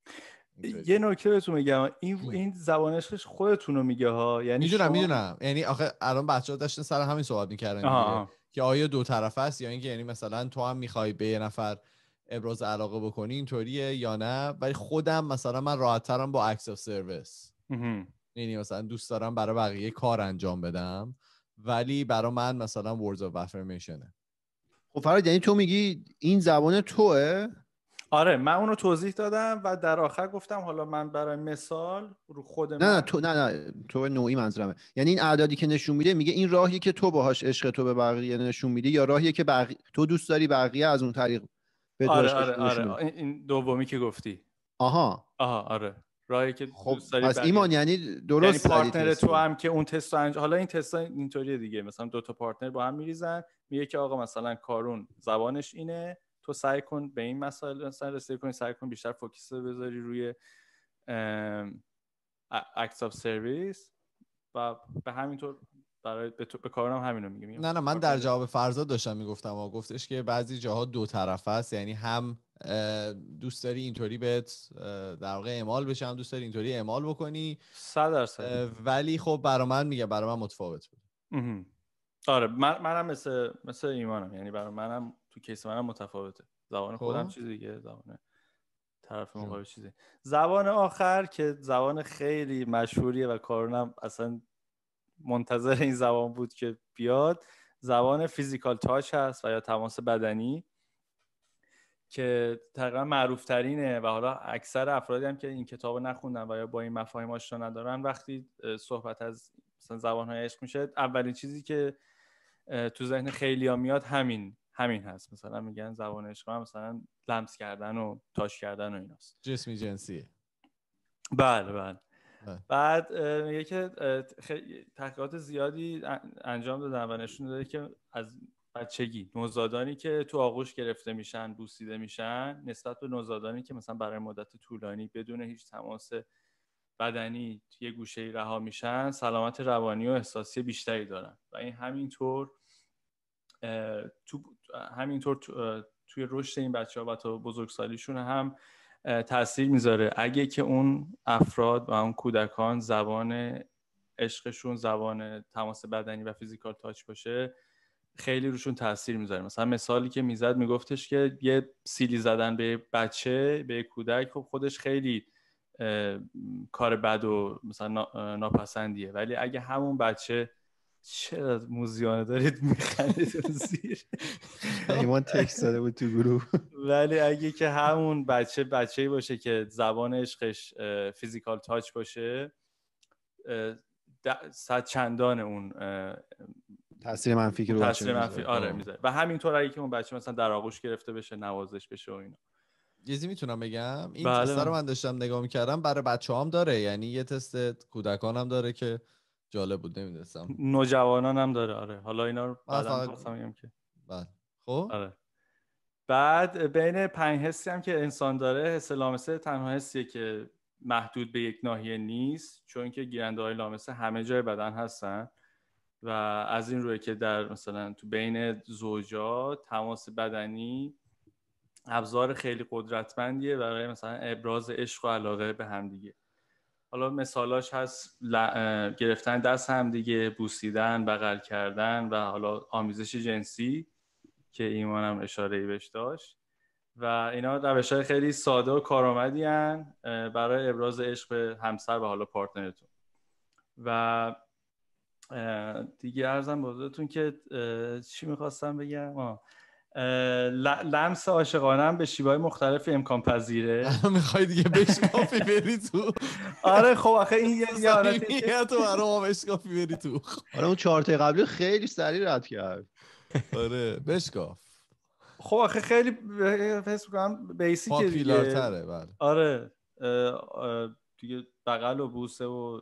یه نکته بهتون میگم این این زبان عشقش خودتون رو میگه ها یعنی میدونم میدونم یعنی آخه الان ها داشتن سر همین صحبت میکردن که آیا دو طرفه است یا اینکه یعنی مثلا تو هم میخوای به یه نفر ابراز علاقه بکنی اینطوریه یا نه ولی خودم مثلا من راحتترم با اکس اف سرویس یعنی مثلا دوست دارم برای بقیه کار انجام بدم ولی برای من مثلا ورز اف افرمیشنه خب فراد یعنی تو میگی این زبان توه آره من اونو توضیح دادم و در آخر گفتم حالا من برای مثال رو خود نه نه تو نه نه تو نوعی منظورمه یعنی این اعدادی که نشون میده میگه این راهی که تو باهاش عشق تو به بقیه نشون میده یا راهی که بقی... تو دوست داری بقیه از اون طریق آره آره آره این دومی که گفتی آها آها آره که خب از ایمان یعنی درست یعنی پارتنر تو هم که اون تست انج... حالا این تست اینطوری دیگه مثلا دو تا پارتنر با هم میریزن میگه که آقا مثلا کارون زبانش اینه تو سعی کن به این مسائل مثلا رسیدگی کنی سعی کن بیشتر فوکس بذاری روی اکس اف سرویس و به همینطور برای به, تو... به کارم همینو میگم نه نه من در جواب فرضا داشتم میگفتم و گفتش که بعضی جاها دو طرفه است یعنی هم دوست داری اینطوری بهت در واقع اعمال بشه هم دوست داری اینطوری اعمال بکنی 100 درصد ولی خب برای من میگه برای من متفاوت بود آره من منم مثل مثل ایمانم یعنی برای منم تو کیس منم متفاوته زبان خب. خودم چیز دیگه زبان طرف مقابل چیزی زبان آخر که زبان خیلی مشهوریه و کارونم اصلا منتظر این زبان بود که بیاد زبان فیزیکال تاچ هست و یا تماس بدنی که تقریبا معروف ترینه و حالا اکثر افرادی هم که این کتاب نخوندن و یا با این مفاهیم آشنا ندارن وقتی صحبت از مثلا زبان های عشق میشه اولین چیزی که تو ذهن خیلی میاد همین همین هست مثلا میگن زبان عشق هم مثلا لمس کردن و تاش کردن و ایناست جسمی جنسیه بله بله بعد میگه که تحقیقات زیادی انجام دادن و نشون داده که از بچگی نوزادانی که تو آغوش گرفته میشن بوسیده میشن نسبت به نوزادانی که مثلا برای مدت طولانی بدون هیچ تماس بدنی یه گوشه رها میشن سلامت روانی و احساسی بیشتری دارن و این همینطور تو همینطور توی رشد این بچه ها و تا بزرگسالیشون هم تاثیر میذاره اگه که اون افراد و اون کودکان زبان عشقشون زبان تماس بدنی و فیزیکال تاچ باشه خیلی روشون تاثیر میذاره مثلا مثالی که میزد میگفتش که یه سیلی زدن به بچه به کودک خب خودش خیلی کار بد و مثلا ناپسندیه ولی اگه همون بچه چرا موزیانه دارید میخرید زیر ایمان یعنی تکس داده بود تو گروه ولی اگه که همون بچه بچه باشه که زبان عشقش فیزیکال تاچ باشه صد چندان اون تاثیر منفی که رو تاثیر منفی آره میذاره و همینطور اگه که اون بچه مثلا در آغوش گرفته بشه نوازش بشه و اینا یزی میتونم بگم این بله تست رو من داشتم نگاه میکردم برای بچه هم داره یعنی یه تست کودکان داره که جالب بود نمیدونستم نوجوانان هم داره آره حالا اینا رو که بعد بله. خب آره بعد بین پنج حسی هم که انسان داره حس لامسه تنها حسیه که محدود به یک ناحیه نیست چون که گیرنده های لامسه همه جای بدن هستن و از این روی که در مثلا تو بین زوجا تماس بدنی ابزار خیلی قدرتمندیه برای مثلا ابراز عشق و علاقه به همدیگه حالا مثالاش هست گرفتن دست هم دیگه بوسیدن بغل کردن و حالا آمیزش جنسی که ایمانم اشاره بهش داشت و اینا روش های خیلی ساده و کارآمدی برای ابراز عشق به همسر و حالا پارتنرتون و دیگه ارزم بزرگتون که چی میخواستم بگم لمس عاشقانه هم به شیوه مختلف امکان پذیره [laughs] میخوای دیگه بشکافی بری تو آره خب آخه این یه حالتیه [laughs] تو ما بشکافی بری تو آره اون چهارتای قبلی خیلی سریع رد کرد آره بشکاف خب آخه خیلی حس میکنم بیسیکه دیگه بله آره دیگه بغل و بوسه و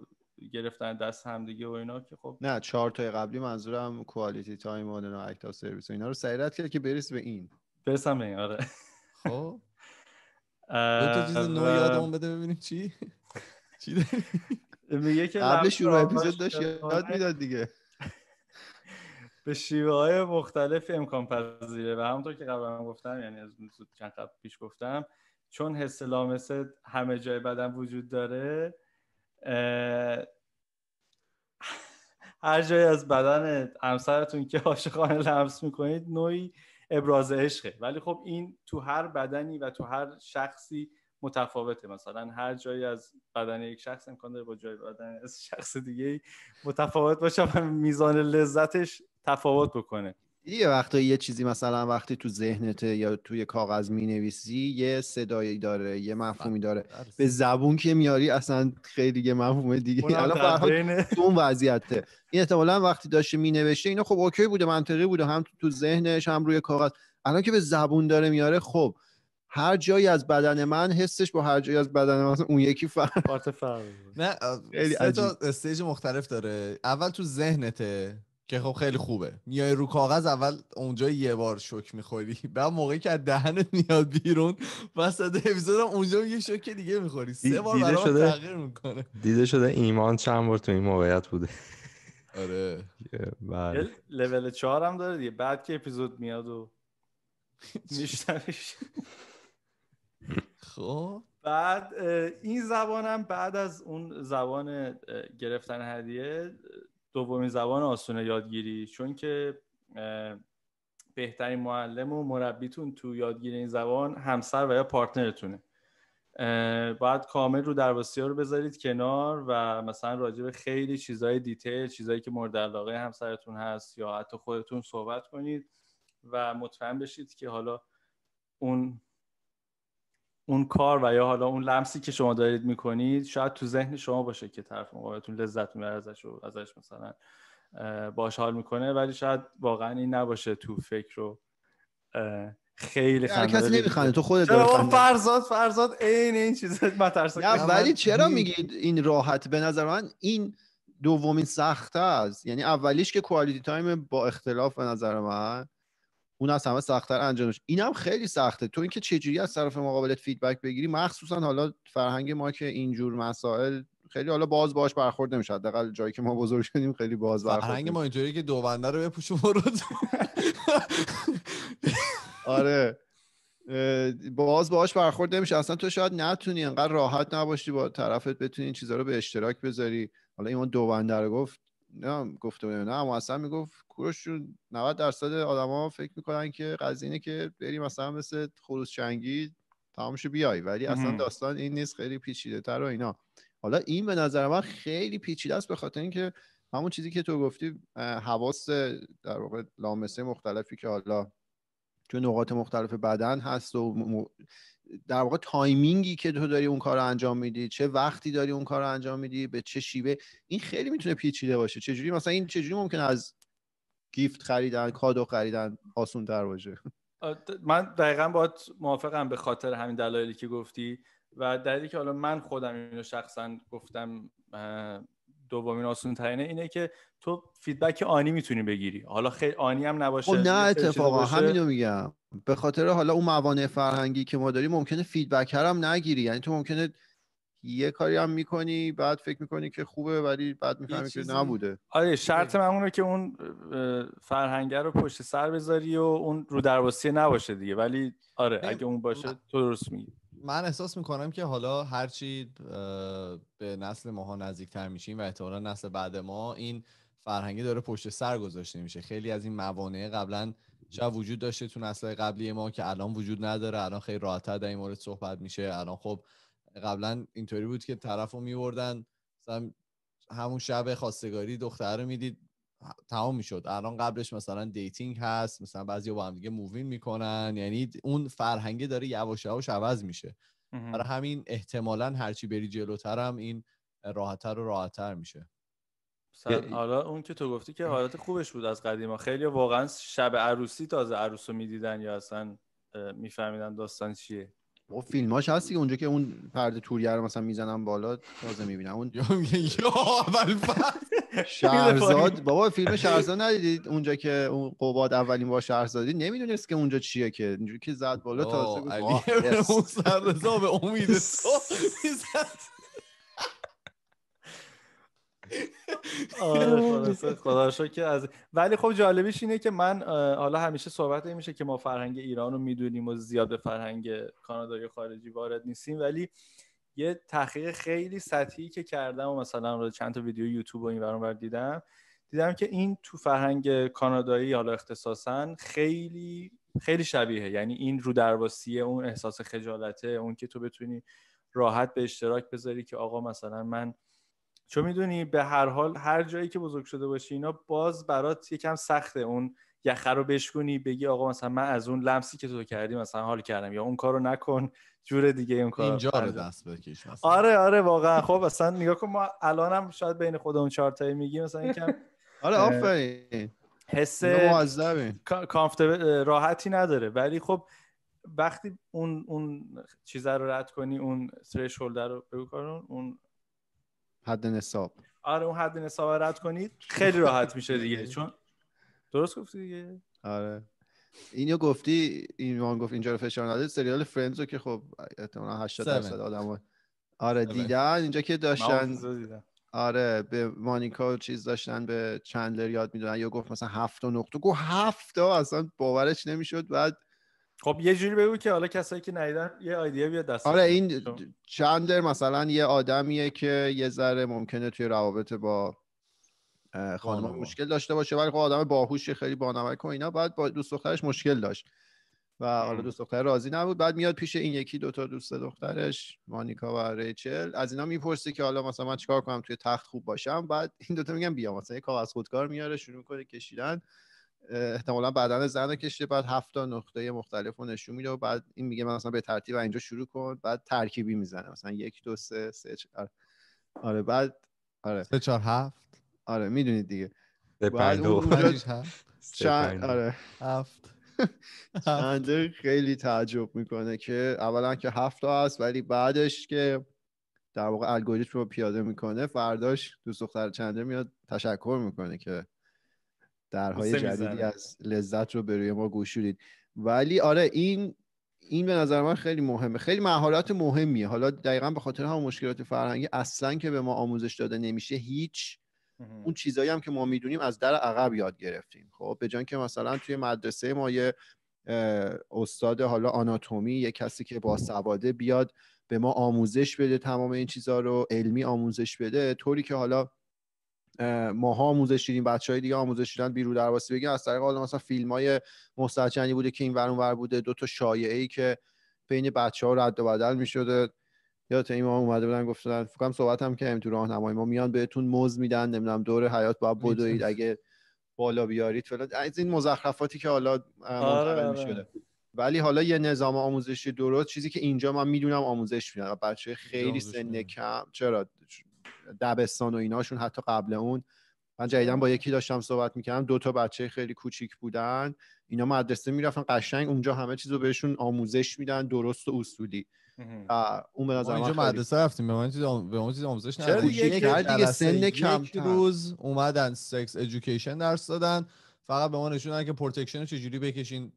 گرفتن دست همدیگه و اینا که خب نه چهار تا قبلی منظورم کوالیتی تایم و اکتا سرویس و اینا رو سیرت کرد که برس به این برسم به این آره خب [laughs] دو چیز نو یادمون بده ببینیم چی [laughs] چی میگه که قبل شروع اپیزود داشت یاد میداد دیگه [laughs] به شیوه های مختلف امکان پذیره و همونطور که قبلا گفتم یعنی از چند قبل پیش گفتم چون حس لامسه همه جای بدن وجود داره هر جایی از بدن همسرتون که عاشقانه لمس میکنید نوعی ابراز عشقه ولی خب این تو هر بدنی و تو هر شخصی متفاوته مثلا هر جایی از بدن یک شخص امکان داره با جای بدن از شخص دیگه متفاوت باشه و میزان لذتش تفاوت بکنه یه وقتا یه چیزی مثلا وقتی تو ذهنت یا توی کاغذ می نویسی یه صدایی داره یه بله، مفهومی داره به زبون که میاری اصلا خیلی دیگه مفهوم دیگه الان تو اون وضعیته این احتمالا وقتی داشته می نوشته خب اوکی بوده منطقی بوده هم تو ذهنش هم روی کاغذ الان که به زبون داره میاره خب هر جایی از بدن من حسش با هر جایی از بدن من اون یکی فرق پارت فرق نه استیج مختلف داره اول تو ذهنته که خب خیلی خوبه میای رو کاغذ اول اونجا یه بار شوک میخوری [laughs] بعد موقعی که از دهنت میاد بیرون وسط اپیزود اونجا یه شوک دیگه میخوری سه بار دیده شده تغییر میکنه دیده شده ایمان چند بار تو این موقعیت بوده [laughs] آره بله لول 4 هم داره دیگه بعد که اپیزود میاد و میشتمش [laughs] خب بعد این زبانم بعد از اون زبان گرفتن هدیه دومین زبان آسونه یادگیری چون که بهترین معلم و مربیتون تو یادگیری این زبان همسر و یا پارتنرتونه باید کامل رو در رو بذارید کنار و مثلا راجع به خیلی چیزهای دیتیل چیزهایی که مورد علاقه همسرتون هست یا حتی خودتون صحبت کنید و مطمئن بشید که حالا اون اون کار و یا حالا اون لمسی که شما دارید میکنید شاید تو ذهن شما باشه که طرف مقابلتون لذت میبره ازش و ازش مثلا باش حال میکنه ولی شاید واقعا این نباشه تو فکر رو خیلی یعنی خنده کسی نمیخنده تو خودت فرزاد فرزاد این این چیزا ما ترس ولی چرا میگید این راحت به نظر من این دومین سخته است یعنی اولیش که کوالیتی تایم با اختلاف به نظر من اون از همه سختتر انجامش اینم خیلی سخته تو اینکه چجوری از طرف مقابلت فیدبک بگیری مخصوصا حالا فرهنگ ما که اینجور مسائل خیلی حالا باز باش برخورد نمیشه حداقل جایی که ما بزرگ شدیم خیلی باز برخورد فرهنگ ما اینجوری که بنده رو پوش برود آره باز باش برخورد نمیشه اصلا تو شاید نتونی انقدر راحت نباشی با طرفت بتونی این چیزها رو به اشتراک بذاری حالا ایمان بنده رو گفت نه گفته بودم نه اما اصلا میگفت کوروش 90 درصد آدما فکر میکنن که قضیه اینه که بریم مثلا مثل خروس چنگی تمامشو بیای ولی اصلا داستان این نیست خیلی پیچیده تر و اینا حالا این به نظر من خیلی پیچیده است به خاطر اینکه همون چیزی که تو گفتی حواس در واقع لامسه مختلفی که حالا تو نقاط مختلف بدن هست و در واقع تایمینگی که تو داری اون کار رو انجام میدی چه وقتی داری اون کار رو انجام میدی به چه شیوه این خیلی میتونه پیچیده باشه چجوری مثلا این چجوری ممکن از گیفت خریدن کادو خریدن آسون تر باشه من دقیقا با موافقم به خاطر همین دلایلی که گفتی و دلیلی که حالا من خودم اینو شخصا گفتم دومین آسون ترینه اینه که تو فیدبک آنی میتونی بگیری حالا خیلی آنی هم نباشه خب نه اتفاقا همینو میگم به خاطر حالا اون موانع فرهنگی که ما داریم ممکنه فیدبک هم نگیری یعنی تو ممکنه یه کاری هم میکنی بعد فکر میکنی که خوبه ولی بعد میفهمی که نبوده آره, آره. شرط من که اون فرهنگه رو پشت سر بذاری و اون رو درواسیه نباشه دیگه ولی آره اگه اون باشه تو درست میگی من احساس میکنم که حالا هرچی به نسل ماها نزدیکتر میشیم و احتمالا نسل بعد ما این فرهنگی داره پشت سر گذاشته میشه خیلی از این موانع قبلا شاید وجود داشته تو نسل قبلی ما که الان وجود نداره الان خیلی راحتتر در این مورد صحبت میشه الان خب قبلا اینطوری بود که طرف رو میوردن همون شب خواستگاری دختر رو میدید تمام میشد الان قبلش مثلا دیتینگ هست مثلا بعضی با هم دیگه مووین میکنن یعنی اون فرهنگه داره یواش یواش عوض میشه برای همین احتمالا هرچی بری جلوتر هم این راحتتر و راحتتر میشه حالا اون که تو گفتی که حالت خوبش بود از ها خیلی واقعا شب عروسی تازه عروس رو میدیدن یا اصلا میفهمیدن داستان چیه و خب، فیلماش هستی اونجا که اون پرده توریه رو مثلا میزنم بالا تازه میبینم اون [laughs] یا اول شهرزاد [laughs] بابا فیلم شهرزاد ندیدید اونجا که اون قباد اولین بار شهرزادی نمیدونست که اونجا چیه که اینجوری که زد بالا تازه اون سرزا به امید [laughs] آره، [laughs] خدا که از ولی خب جالبیش اینه که من حالا همیشه صحبت میشه که ما فرهنگ ایران رو میدونیم و زیاد به فرهنگ کانادای خارجی وارد نیستیم ولی یه تحقیق خیلی سطحی که کردم و مثلا رو چند تا ویدیو یوتیوب و این بر دیدم دیدم که این تو فرهنگ کانادایی حالا اختصاصا خیلی خیلی شبیهه یعنی این رو درواسی اون احساس خجالته اون که تو بتونی راحت به اشتراک بذاری که آقا مثلا من چون میدونی به هر حال هر جایی که بزرگ شده باشی اینا باز برات یکم سخته اون یخه رو بشکونی بگی آقا مثلا من از اون لمسی که تو کردی مثلا حال کردم یا اون کارو نکن جور دیگه اون کار رو دست بکش مثلا. آره آره واقعا خب اصلا نگاه کن ما الانم شاید بین خودمون چهار تایی میگیم مثلا یکم آره آفرین حس راحتی نداره ولی خب وقتی اون اون چیزه رو رد کنی اون ترش رو بگو کارون اون حد نصاب آره اون حد نصاب رد کنید خیلی راحت میشه دیگه چون درست گفتی دیگه آره اینو گفتی وان گفت اینجا رو فشار نده سریال فرندز رو که خب احتمالاً 80 درصد آدم آره دیدن اینجا که داشتن آره به مانیکا چیز داشتن به چندلر یاد میدونن یا گفت مثلا هفت نقطه گفت هفت اصلا باورش نمیشد بعد خب یه جوری بگو که حالا کسایی که ندیدن یه ایده بیاد دست آره این خب. چندر مثلا یه آدمیه که یه ذره ممکنه توی روابط با خانم مشکل داشته باشه ولی خب آدم باهوشی خیلی بانمک و اینا بعد با دوست دخترش مشکل داشت و حالا دوست دختر راضی نبود بعد میاد پیش این یکی دوتا دوست دخترش مانیکا و ریچل از اینا میپرسه که حالا مثلا من چیکار کنم توی تخت خوب باشم بعد این دوتا میگن بیا مثلا یه کاغذ خودکار میاره شروع میکنه کشیدن احتمالا بدن زن رو بعد هفت نقطه مختلف رو نشون میده و بعد این میگه من مثلا به ترتیب اینجا شروع کن بعد ترکیبی میزنه مثلا یک دو سه سه چهار آره بعد آره سه چهار هفت آره میدونید دیگه سه دو آره هفت [laughs] چنده خیلی تعجب میکنه که اولا که هفت هست ولی بعدش که در واقع الگوریتم رو پیاده میکنه فرداش دوست دختر چنده میاد تشکر میکنه که درهای جدیدی از لذت رو به روی ما گوشورید ولی آره این این به نظر من خیلی مهمه خیلی مهارت مهمیه حالا دقیقا به خاطر هم مشکلات فرهنگی اصلا که به ما آموزش داده نمیشه هیچ اون چیزایی هم که ما میدونیم از در عقب یاد گرفتیم خب به جان که مثلا توی مدرسه ما یه استاد حالا آناتومی یه کسی که با سواده بیاد به ما آموزش بده تمام این چیزها رو علمی آموزش بده طوری که حالا ماها آموزش دیدیم های دیگه آموزش دیدن بیرو درواسی بگیم از طریق حالا مثلا فیلم های مستجنی بوده که این ورون ور بوده دو تا شایعه ای که بین بچه ها رد و بدل میشده یا تا این ما اومده بودن گفتن فکرم صحبت هم که تو نمایی ما میان بهتون موز میدن نمیدونم دور حیات باید بدوید اگه بالا بیارید فلان از این مزخرفاتی که حالا آره، آره. می شده ولی حالا یه نظام آموزشی درست چیزی که اینجا من میدونم آموزش میدن بچه خیلی سن کم چرا دبستان و ایناشون حتی قبل اون من جدیدا با یکی داشتم صحبت میکردم دو تا بچه خیلی کوچیک بودن اینا مدرسه میرفتن قشنگ اونجا همه چیز رو بهشون آموزش میدن درست و اصولی اون به نظر مدرسه رفتیم به ما چیز به اون آموزش ندادن دیگه سن روز اومدن سکس ادویکیشن درس دادن فقط به ما نشون که پروتکشن رو چجوری بکشین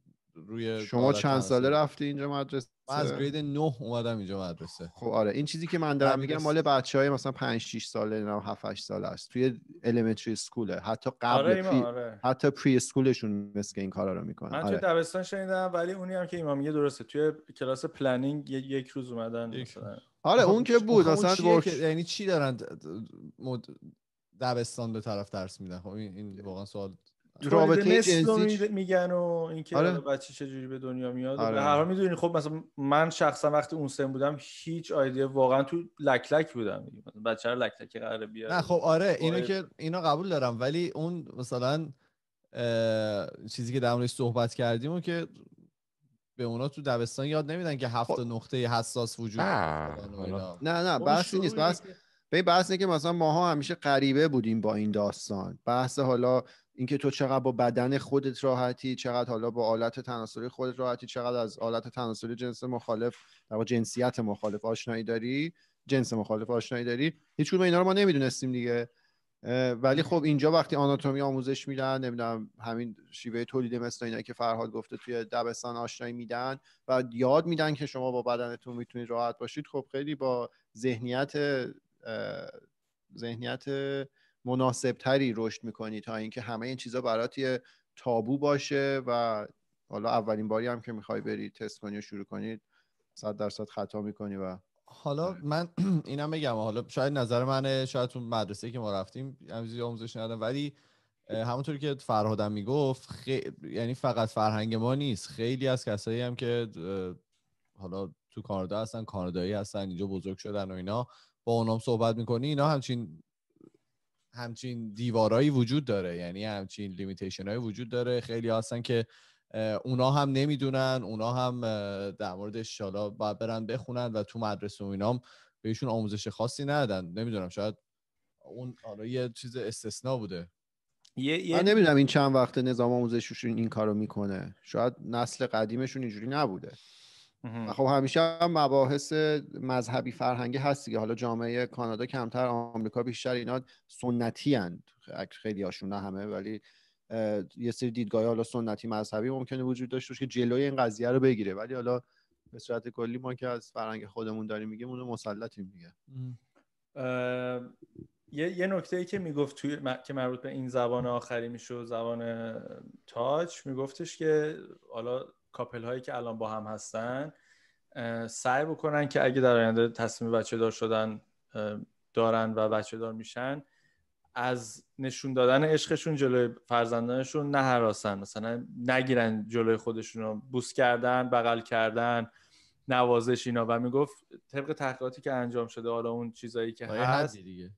روی شما چند ساله رفتی اینجا مدرسه من از گرید 9 اومدم اینجا مدرسه خب آره این چیزی که من دارم میگم مال بچهای مثلا 5 6 ساله نه 7 8 ساله است توی الیمنتری اسکوله حتی قبل آره پری... آره. حتی پری اسکولشون مثل این کارا رو میکنن من آره. توی دبستان شنیدم ولی اونی هم که ایمام میگه درسته توی کلاس پلنینگ یک روز اومدن یک. مثلا. آره خب، اون که بود مثلا ورک... یعنی چی دارن دبستان به طرف درس میدن خب این, این واقعا سوال رابطه جنسی میگن و اینکه آره. بچه چجوری به دنیا میاد آره. هر حال میدونین خب مثلا من شخصا وقتی اون سن بودم هیچ ایده واقعا تو لک لک بودم بچه رو لک لک قراره بیاره نه خب آره خب، اینو آره. که اینو قبول دارم ولی اون مثلا چیزی که در صحبت کردیم و که به اونا تو دبستان یاد نمیدن که هفت خب. نقطه حساس وجود نه نه بحثی نیست به بحث که مثلا ماها همیشه غریبه بودیم با این داستان بحث حالا اینکه تو چقدر با بدن خودت راحتی چقدر حالا با آلت تناسلی خودت راحتی چقدر از آلت تناسلی جنس مخالف و جنسیت مخالف آشنایی داری جنس مخالف آشنایی داری هیچ کدوم اینا رو ما نمیدونستیم دیگه ولی خب اینجا وقتی آناتومی آموزش میدن نمیدونم همین شیوه تولید مثل اینا که فرهاد گفته توی دبستان آشنایی میدن و یاد میدن که شما با بدنتون میتونید راحت باشید خب خیلی با ذهنیت ذهنیت مناسبتری رشد میکنی تا اینکه همه این چیزا برات یه تابو باشه و حالا اولین باری هم که میخوای بری تست کنی و شروع کنی صد درصد خطا میکنی و حالا آره. من [clears throat] اینم بگم حالا شاید نظر منه شاید تو مدرسه که ما رفتیم آموزش ندادم ولی همونطوری که فرهادم میگفت خی... یعنی فقط فرهنگ ما نیست خیلی از کسایی هم که حالا تو کانادا هستن کانادایی هستن اینجا بزرگ شدن و اینا با اونام صحبت میکنی اینا همچین همچین دیوارایی وجود داره یعنی همچین لیمیتیشن وجود داره خیلی هستن که اونا هم نمیدونن اونا هم در مورد شالا برن بخونن و تو مدرسه و اینام بهشون آموزش خاصی ندادن نمیدونم شاید اون حالا یه چیز استثنا بوده یه, من نمیدونم این چند وقت نظام آموزششون این کارو میکنه شاید نسل قدیمشون اینجوری نبوده و خب همیشه هم مباحث مذهبی فرهنگی هست دیگه حالا جامعه کانادا کمتر آمریکا بیشتر اینا سنتی اند خب، خیلی هاشون نه همه ولی یه سری دیدگاه حالا سنتی مذهبی ممکنه وجود داشته باشه که جلوی این قضیه رو بگیره ولی حالا به صورت کلی ما که از فرهنگ خودمون داریم میگیم اونو مسلطیم دیگه یه, یه نکته ای که میگفت توی که مربوط به این زبان آخری میشه زبان تاچ میگفتش که حالا کاپل هایی که الان با هم هستن سعی بکنن که اگه در آینده تصمیم بچه دار شدن دارن و بچه دار میشن از نشون دادن عشقشون جلوی فرزندانشون نه حراسن مثلا نگیرن جلوی خودشون رو بوس کردن بغل کردن نوازش اینا و میگفت طبق تحقیقاتی که انجام شده حالا اون چیزایی که هست دیگه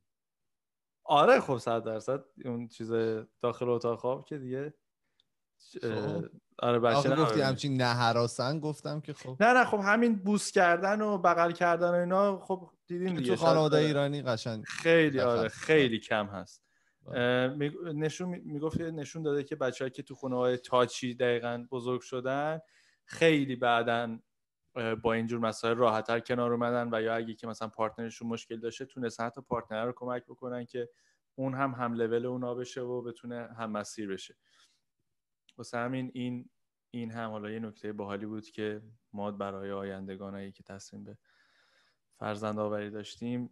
آره خب صد درصد اون چیز داخل اتاق خواب که دیگه خب. آره بچه گفتی آره. همچین نهراسن گفتم که خب نه نه خب همین بوس کردن و بغل کردن و اینا خب دیدین تو خانواده ایرانی قشنگ خیلی آره خیلی کم هست می... نشون میگفت نشون داده که بچه‌ها که تو خونه های تاچی دقیقا بزرگ شدن خیلی بعدا با اینجور مسائل راحتتر کنار اومدن و یا اگه که مثلا پارتنرشون مشکل داشته تونستن حتی پارتنر رو کمک بکنن که اون هم هم لول اونا بشه و بتونه هم مسیر بشه واسه همین این این هم حالا یه نکته باحالی بود که ما برای آیندگانایی که تصمیم به فرزند آوری داشتیم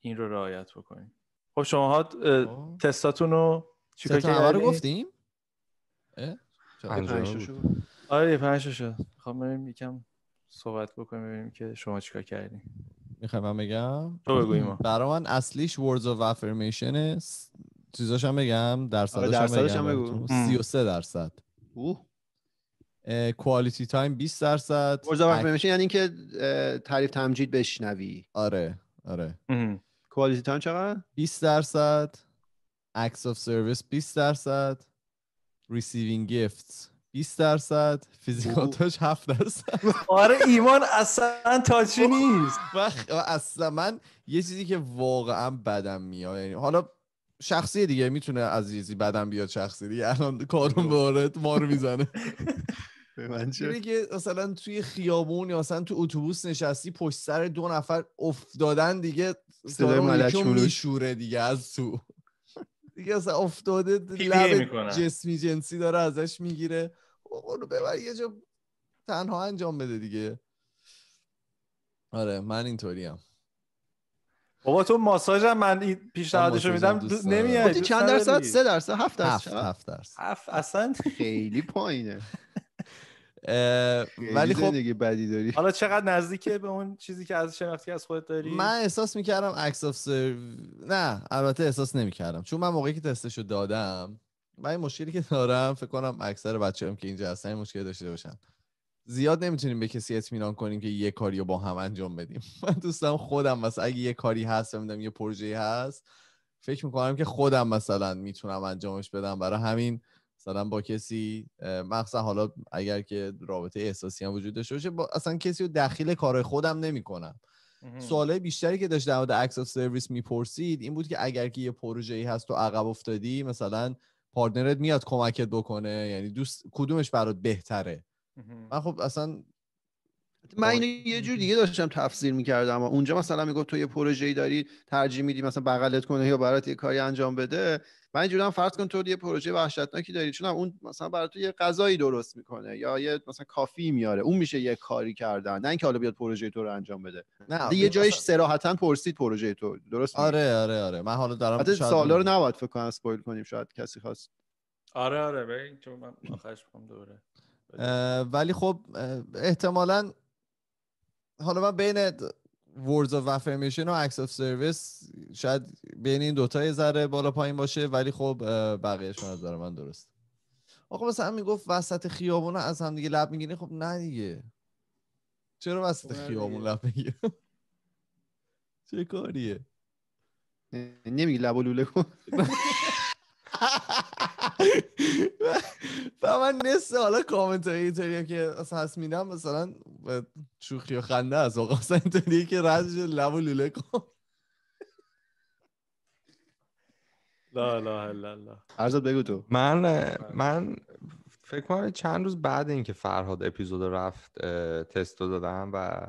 این رو رعایت بکنیم خب شما ها خب. تستاتون رو چیکار کردین رو یعنی گفتیم آره پنج شد خب بریم یکم صحبت بکنیم ببینیم که شما چیکار کردیم میخوام بگم تو برای من اصلیش words of affirmation چیزاش آره، هم بگم درصدش درصدش هم بگو 33 درصد اوه کوالیتی تایم 20 درصد اک... یعنی اینکه تعریف تمجید بشنوی آره آره کوالیتی تایم چقدر 20 درصد اکس اف سرویس 20 درصد ریسیوینگ گیفتس 20 درصد فیزیکال تاچ 7 درصد [laughs] آره ایمان اصلا تاچی نیست اصلا من یه چیزی که واقعا بدم میاد یعنی حالا شخصی دیگه میتونه عزیزی بدم بیاد شخصی دیگه الان [laughs] کارون خب. ما مار میزنه [laughs] چه مثلا توی خیابون یا مثلا تو اتوبوس نشستی پشت سر دو نفر افتادن دیگه صدای میشوره دیگه از تو دیگه اصلا افتاده لب جسمی جنسی داره ازش میگیره اونو ببر یه جا تنها انجام بده دیگه آره من اینطوریم بابا تو ماساژ هم من این پیشنهادشو میدم نمیاد چند درصد سه درصد هفت درصد هفت درصد اصلا [laughs] خیلی پایینه ولی خب دیگه بدی داری حالا چقدر نزدیکه به اون چیزی که از شناختی از خودت داری من احساس میکردم عکس اف سر نه البته احساس نمیکردم چون من موقعی که تستشو دادم من این مشکلی که دارم فکر کنم اکثر بچه‌ام که اینجا هستن مشکل داشته باشن زیاد نمیتونیم به کسی اطمینان کنیم که یه کاری رو با هم انجام بدیم [laughs] من دوستم خودم مثلا اگه یه کاری هست میدم یه پروژه هست فکر میکنم که خودم مثلا میتونم انجامش بدم برای همین مثلا با کسی مخصوصا حالا اگر که رابطه احساسی هم وجود داشته باشه اصلا کسی رو دخیل کارهای خودم نمیکنم سوال بیشتری که داشت در مورد اکس آف سرویس میپرسید این بود که اگر که یه پروژه هست تو عقب افتادی مثلا پارتنرت میاد کمکت بکنه یعنی دوست کدومش برات بهتره من خب اصلا من اینو یه جور دیگه داشتم تفسیر میکردم و اونجا مثلا میگفت تو یه پروژه‌ای داری ترجیح میدی مثلا بغلت کنه یا برات یه کاری انجام بده من اینجوری فرض کن تو یه پروژه وحشتناکی داری چون اون مثلا برات تو یه غذایی درست میکنه یا یه مثلا کافی میاره اون میشه یه کاری کردن نه اینکه حالا بیاد پروژه تو رو انجام بده نه یه جایش صراحتا پرسید پروژه تو درست آره آره آره من حالا دارم رو نباید فکر کنم اسپویل کنیم شاید کسی خواست آره آره ببین چون من آخرش دوره ولی خب احتمالا حالا من بین Words of Affirmation و Acts of Service شاید بین این دوتا یه ذره بالا پایین باشه ولی خب بقیهش از داره من درست آقا مثلا میگفت وسط خیابون از هم دیگه لب میگیره خب نه دیگه چرا وسط خب، خیابون لب میگیره [laughs] چه کاریه نمیگی لب و لوله کن [laughs] و من نصف حالا کامنت های اینطوری که اصلا میدم مثلا شوخی و خنده از آقا اصلا که رزش لب و لوله کن لا لا لا لا ارزاد بگو تو من بله. من فکر کنم چند روز بعد اینکه فرهاد اپیزود رفت تست دادم و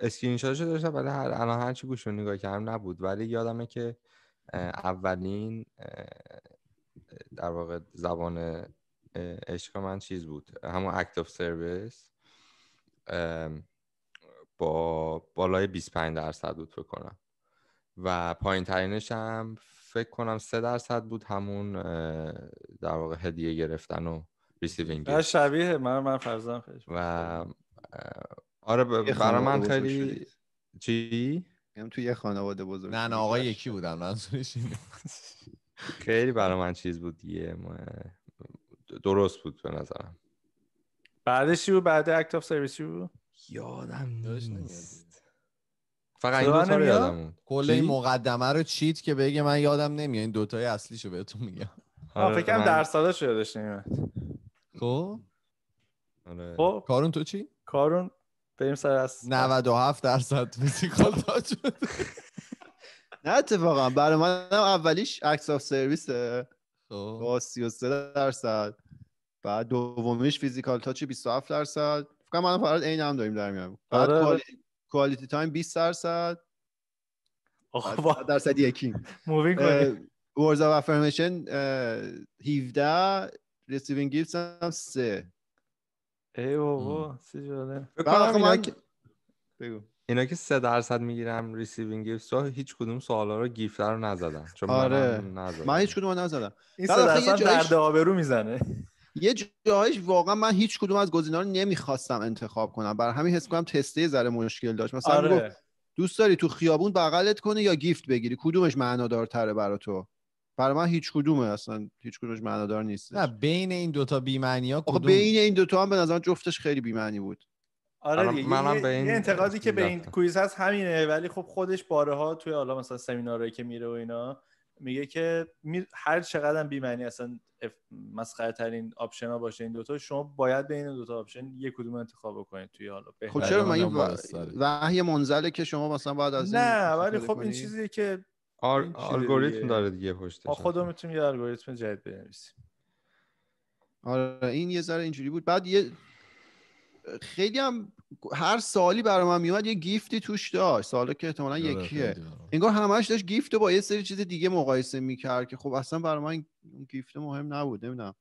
اسکرین شده داشتم ولی هر الان هر چی گوشو نگاه کردم نبود ولی یادمه که اولین در واقع زبان عشق من چیز بود همون اکت آف سرویس با بالای 25 درصد بود فکر کنم و پایین ترینش هم فکر کنم 3 درصد بود همون در واقع هدیه گرفتن و ریسیوینگ شبیه من من فرزن و آره برای من خیلی چی؟ هم تو یه خانواده بزرگ نه نه آقا یکی بودم منظورش [laughs] خیلی برای من چیز بود دیگه درست بود به نظرم بعدش بود بعد اکت آف سرویس بود یادم نیست فقط این دوتا رو یادم بود کل این مقدمه رو چیت که بگه من یادم نمیاد این دوتای اصلیشو بهتون میگم آره فکرم من... درصداش یادش نمیاد خب آره. خب کارون تو چی کارون بریم سر از 97 درصد [laughs] فیزیکال تا نه اتفاقا برای من اولیش اکس آف سرویسه خب. با 33 درصد بعد دومیش فیزیکال تاچ 27 درصد فکر من فقط این هم داریم در میاریم بعد آره. کوالیتی تایم 20 درصد درصد یکی مووی کنیم ورز اف افرمیشن 17 ریسیوینگ گیفت هم 3 ای بابا سی جاله بگو اینا که سه درصد میگیرم ریسیوینگ گیفت رو هیچ کدوم سوالا رو گیفت رو نزدم چون آره. من, نزدم. من هیچ کدوم رو نزدم این بله، سه درصد جایش... درد میزنه یه جایش واقعا من هیچ کدوم از گزینا رو نمیخواستم انتخاب کنم بر همین حس کنم تسته ذره مشکل داشت مثلا آره. دوست داری تو خیابون بغلت کنه یا گیفت بگیری کدومش معنادارتره برا تو برای من هیچ کدومه اصلا هیچ کدومش معنادار نیست نه بین این دوتا بی‌معنی ها کدوم بین این دوتا هم به نظر جفتش خیلی بی‌معنی بود آره دیگه به این انتقادی که به این کویز هست همینه ولی خب خودش باره ها توی حالا مثلا سمینارهایی که میره و اینا میگه که هر چقدر بی معنی اصلا مسخره ترین آپشن ها باشه این دوتا شما باید بین این دوتا آپشن یک کدوم انتخاب کنید توی حالا خب چرا من این وحی منزله که شما مثلا بعد از نه ولی خب این چیزی که آر... الگوریتم داره دیگه پشتش خودمون میتونیم یه الگوریتم جدید بنویسیم آره این یه ذره اینجوری بود بعد یه خیلی هم هر سالی برای من میومد یه گیفتی توش داشت سالا که احتمالا آره، یکیه انگار همش داشت گیفت با یه سری چیز دیگه مقایسه میکرد که خب اصلا برای من گیفت مهم نبود نمیدونم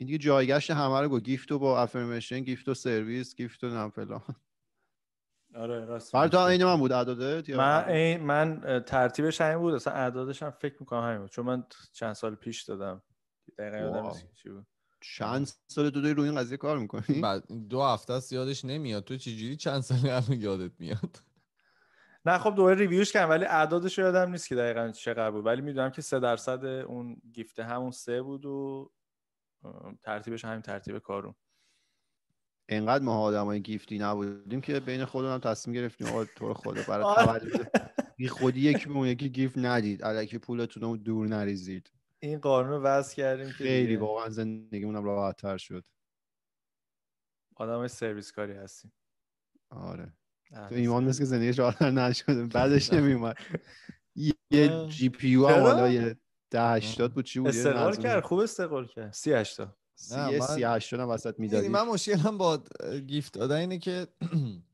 این دیگه جایگشت همه رو گفت گیفت با افرمیشن گیفت و سرویس گیفت و نم فلان آره راست تو اینم من بود اعدادت من این من ترتیبش همین بود اصلا اعدادش هم فکر میکنم همین بود چون من چند سال پیش دادم دقیقاً چی بود چند سال تو روی این قضیه کار میکنی؟ بعد دو هفته است یادش نمیاد تو چجوری چند سال الان یادت میاد نه خب دوباره ریویوش کردم ولی اعدادش یادم نیست که دقیقا چقدر بود ولی میدونم که سه درصد اون گیفت همون سه بود و ترتیبش همین ترتیب کارون اینقدر ما آدمای گیفتی نبودیم که بین خودمون هم تصمیم گرفتیم آقا تو رو خدا برای آره. خودی یکی به اون یکی گیفت ندید الکی پولتون رو دور نریزید این قانون رو وضع کردیم که... خیلی واقعا زندگیمونم راحتتر شد آدم سرویس کاری هستیم آره تو ایمان مثل که زندگیش راحت نشده [laughs] بعدش نمیومد یه جی پی یو هم ده هشتاد بود چی بود استقال کرد خوب استقال کرد سی هشتا سی هشتا هم وسط میدادی من مشکلم با گیفت دادن اینه که [clears throat]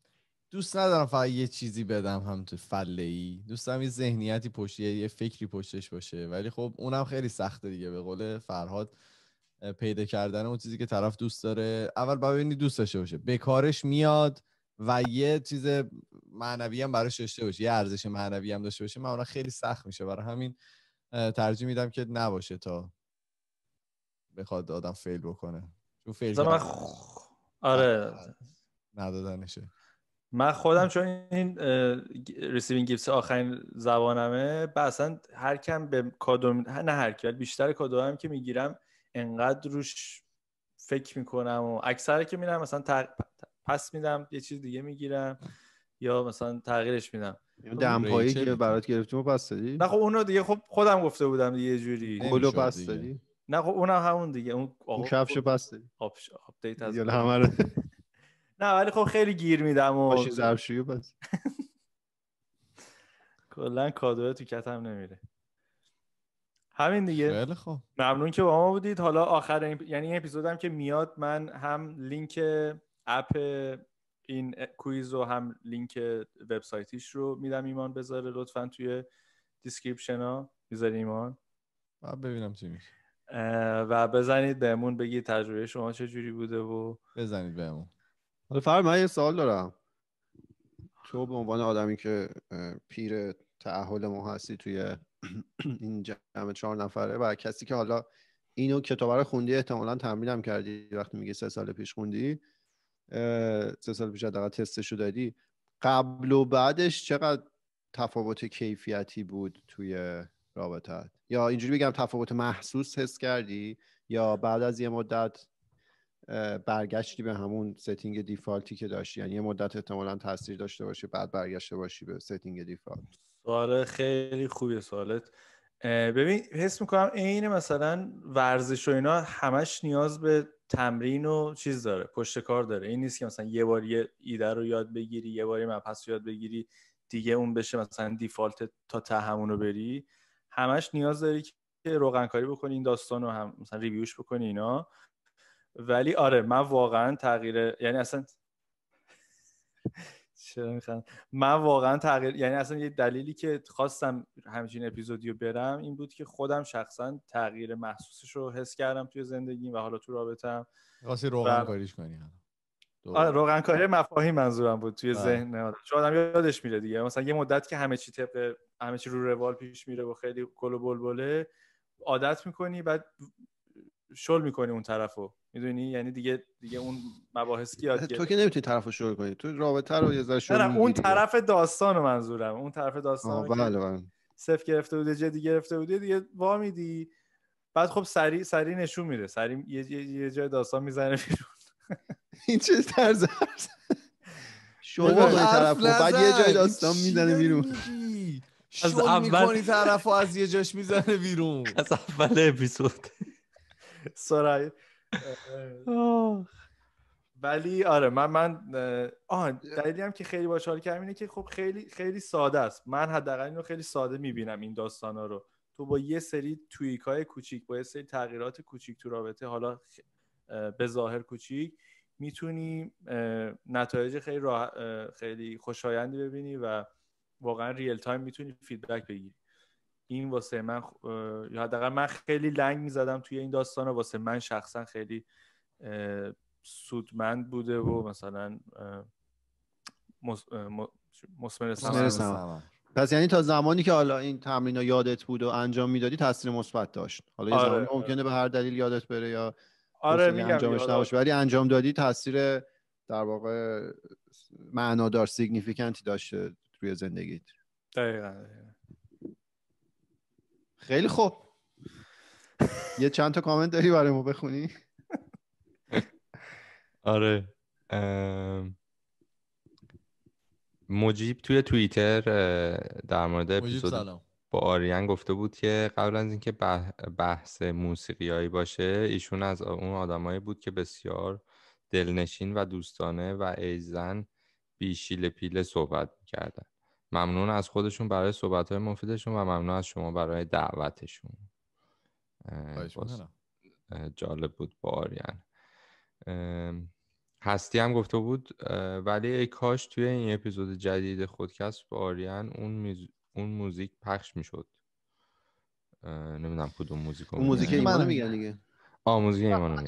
دوست ندارم فقط یه چیزی بدم هم تو فله ای دوست دارم یه ذهنیتی پشت یه فکری پشتش باشه ولی خب اونم خیلی سخته دیگه به قول فرهاد پیدا کردن اون چیزی که طرف دوست داره اول باید ببینی دوست داشته باشه به کارش میاد و یه چیز معنوی هم براش داشته باشه یه ارزش معنوی هم داشته باشه معمولا خیلی سخت میشه برای همین ترجیح میدم که نباشه تا بخواد آدم فیل بکنه چون فیل آره ندادنشه من خودم چون این ریسیوینگ گیفت آخرین زبانمه و اصلا هر کم به کادو نه هر کی بیشتر کادو هم که میگیرم انقدر روش فکر میکنم و اکثر که میرم مثلا تق... پس میدم یه چیز دیگه میگیرم یا مثلا تغییرش میدم دمپایی که برات گرفتیم و پس دادی نه خب اونو دیگه خب خودم گفته بودم دیگه جوری کلو پس دادی نه خب اونم همون دیگه اون, اون کفشو خب پس دادی آپدیت از همه نه ولی خب خیلی گیر میدم و کلن کادو تو کتم نمیره همین دیگه خیلی ممنون که با ما بودید حالا آخر این... یعنی این اپیزودم که میاد من هم لینک اپ این کویز و هم لینک وبسایتیش رو میدم ایمان بذاره لطفا توی دیسکریپشن ها میذاری ایمان ببینم چی میشه و بزنید بهمون بگید تجربه شما چه جوری بوده و بزنید بهمون حالا من یه سوال دارم تو به عنوان آدمی که پیر تعهل ما هستی توی [clears throat] این جمع چهار نفره و کسی که حالا اینو کتاب رو خوندی احتمالا تمرین کردی وقتی میگی سه سال پیش خوندی سه سال پیش حداقل تستشو دادی قبل و بعدش چقدر تفاوت کیفیتی بود توی رابطت یا اینجوری بگم تفاوت محسوس حس کردی یا بعد از یه مدت برگشتی به همون ستینگ دیفالتی که داشتی یعنی یه مدت احتمالا تاثیر داشته باشه بعد برگشته باشی به ستینگ دیفالت سوال خیلی خوبیه سوالت ببین حس میکنم عین مثلا ورزش و اینا همش نیاز به تمرین و چیز داره پشت کار داره این نیست که مثلا یه بار یه ایده رو یاد بگیری یه بار مبحث رو یاد بگیری دیگه اون بشه مثلا دیفالت تا ته همون رو بری همش نیاز داری که روغنکاری بکنی این داستان رو هم مثلا ریویوش بکنی اینا ولی آره من واقعا تغییر یعنی اصلا [laughs] چرا میخوام من واقعا تغییر یعنی اصلا یه دلیلی که خواستم همچین اپیزودی رو برم این بود که خودم شخصا تغییر محسوسش رو حس کردم توی زندگیم و حالا تو رابطم خواستی روغن کاریش کنی آره روغن کاری مفاهیم منظورم بود توی بله. ذهن چون آدم یادش میره دیگه مثلا یه مدت که همه چی طبق همه چی رو روال پیش میره و خیلی گل و بلبله عادت میکنی بعد شل میکنی اون طرفو میدونی یعنی دیگه دیگه اون مباحث یاد [laughs] تو که نمیتونی طرفو شل کنی تو رابطه رو یه ذره شل اون طرف داستانو منظورم اون طرف داستان بله بله صف گرفته بوده جدی گرفته بوده دیگه وا میدی بعد خب سری سری نشون میره سری یه, جای داستان میزنه بیرون [laughs] این چه طرز شما طرف بعد یه جای داستان میزنه بیرون از اول میکنی طرفو از یه جاش میزنه بیرون [laughs] از اول اپیزود [laughs] سرای آره. ولی آره من من آه دلیلی هم که خیلی باحال کردم اینه که خب خیلی خیلی ساده است من حداقل اینو خیلی ساده میبینم این داستانا رو تو با یه سری تویک های کوچیک با یه سری تغییرات کوچیک تو رابطه حالا به ظاهر کوچیک میتونی نتایج خیلی خیلی خوشایندی ببینی و واقعا ریل تایم میتونی فیدبک بگیری این واسه من یا حداقل من خیلی لنگ زدم توی این داستان واسه من شخصا خیلی سودمند بوده و مثلا مسمر پس یعنی تا زمانی که حالا این تمرین یادت بود و انجام میدادی تاثیر مثبت داشت حالا آره. یه آره. ممکنه به هر دلیل یادت بره یا آره انجامش ولی انجام دادی تاثیر در واقع معنادار سیگنیفیکنتی داشته توی زندگیت دقیقا, دقیقا. خیلی خوب یه چند تا کامنت داری برای ما بخونی آره مجیب توی توییتر در مورد اپیزود با آریان گفته بود که قبل از اینکه بحث موسیقیایی باشه ایشون از اون آدمایی بود که بسیار دلنشین و دوستانه و ایزن بیشیل پیله صحبت میکردن ممنون از خودشون برای صحبت های مفیدشون و ممنون از شما برای دعوتشون جالب بود با آریان هستی هم گفته بود ولی ای کاش توی این اپیزود جدید خودکست با آریان اون, اون موزیک پخش میشد نمیدونم کدوم موزیک اون موزیک ایمانو میگن دیگه موزیک ایمانو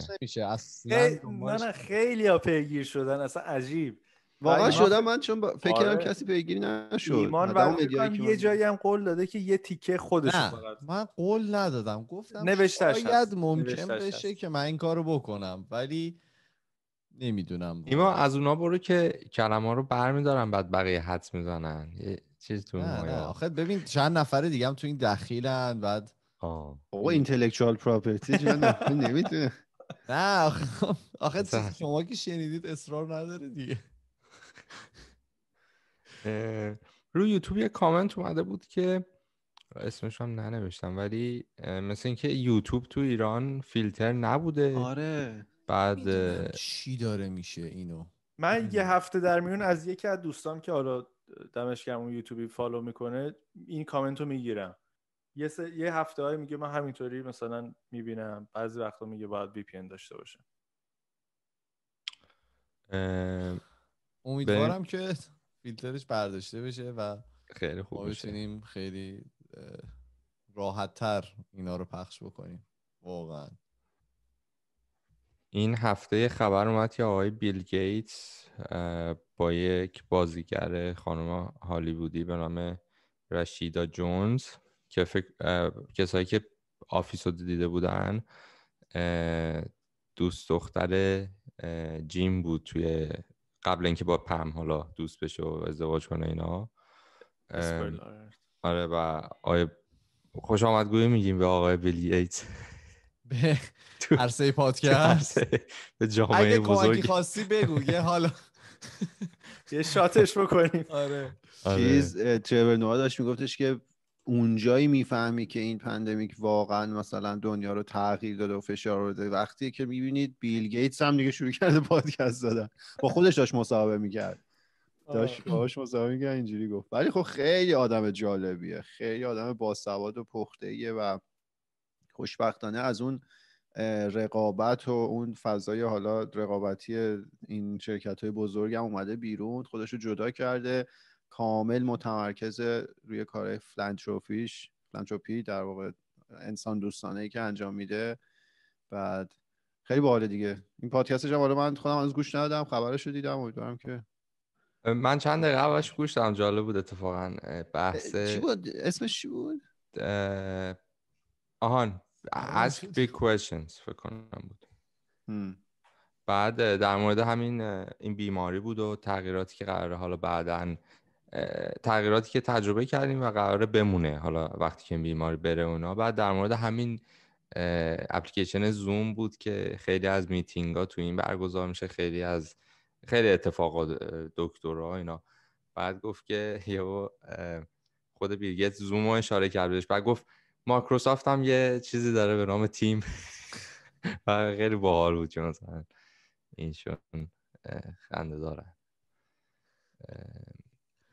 میگن خیلی ها پیگیر شدن اصلا عجیب واقعا بله، شدم من چون فکر کردم آره. کسی پیگیری نشد ایمان و یه جایی هم قول داده که یه تیکه خودش نه من قول ندادم گفتم نوشتش شاید ممکن بشه که من این کارو بکنم ولی نمیدونم ایما از اونا برو که کلمه رو برمیدارن بعد بقیه حدس میزنن یه چیز تو آخه ببین چند نفر دیگه هم تو این دخیلن بعد آقا اینتלקچوال پراپرتی نمیتونه نه آخه شما که شنیدید اصرار نداره دیگه روی یوتیوب یه کامنت اومده بود که اسمش هم ننوشتم ولی مثل اینکه یوتیوب تو ایران فیلتر نبوده آره بعد چی داره میشه اینو من یه هفته در میون از یکی از دوستام که حالا دمش اون یوتیوبی فالو میکنه این کامنت رو میگیرم یه, س... یه هفته های میگه من همینطوری مثلا میبینم بعضی وقتا میگه باید وی پی داشته باشه امیدوارم که فیلترش برداشته بشه و خیلی خوب بشه خیلی راحت تر اینا رو پخش بکنیم واقعا این هفته خبر اومد که آقای بیل گیتس با یک بازیگر خانم هالیوودی به نام رشیدا جونز که فکر... کسایی که آفیس رو دیده بودن دوست دختر جیم بود توی قبل اینکه با پم حالا دوست بشه و ازدواج کنه اینا آره و آقای خوش آمدگویی میگیم به آقای بیلی ایت [laughs] به عرصه پادکست [laughs] به جامعه بزرگ اگه خواستی بگو یه حالا [laughs] یه شاتش بکنیم آره, آره. چیز تریور نوها داشت میگفتش که اونجایی میفهمی که این پندمیک واقعا مثلا دنیا رو تغییر داده و فشار داده وقتی که میبینید بیل گیتس هم دیگه شروع کرده پادکست دادن با خودش داشت مصاحبه میکرد داشت باش مصاحبه میکرد اینجوری گفت ولی خب خیلی آدم جالبیه خیلی آدم باسواد و پخته و خوشبختانه از اون رقابت و اون فضای حالا رقابتی این شرکت های بزرگ هم اومده بیرون خودش رو جدا کرده کامل متمرکز روی کار فلانتروپیش فلانتروپی در واقع انسان دوستانه ای که انجام میده بعد خیلی باحال دیگه این پادکستش هم من خودم از گوش ندادم خبرش رو دیدم امیدوارم که من چند دقیقه اولش گوش دادم جالب بود اتفاقا بحث چی بود اسمش چی بود آهان ask big questions فکر کنم بود بعد در مورد همین این بیماری بود و تغییراتی که قراره حالا بعدا تغییراتی که تجربه کردیم و قراره بمونه حالا وقتی که بیماری بره اونا بعد در مورد همین اپلیکیشن زوم بود که خیلی از میتینگ ها تو این برگزار میشه خیلی از خیلی اتفاقات دکترها اینا بعد گفت که [laughs] یهو خود بیرگیت زوم رو اشاره کرد بعد گفت مایکروسافت هم یه چیزی داره به نام تیم [laughs] و خیلی باحال بود که مثلا اینشون خنده داره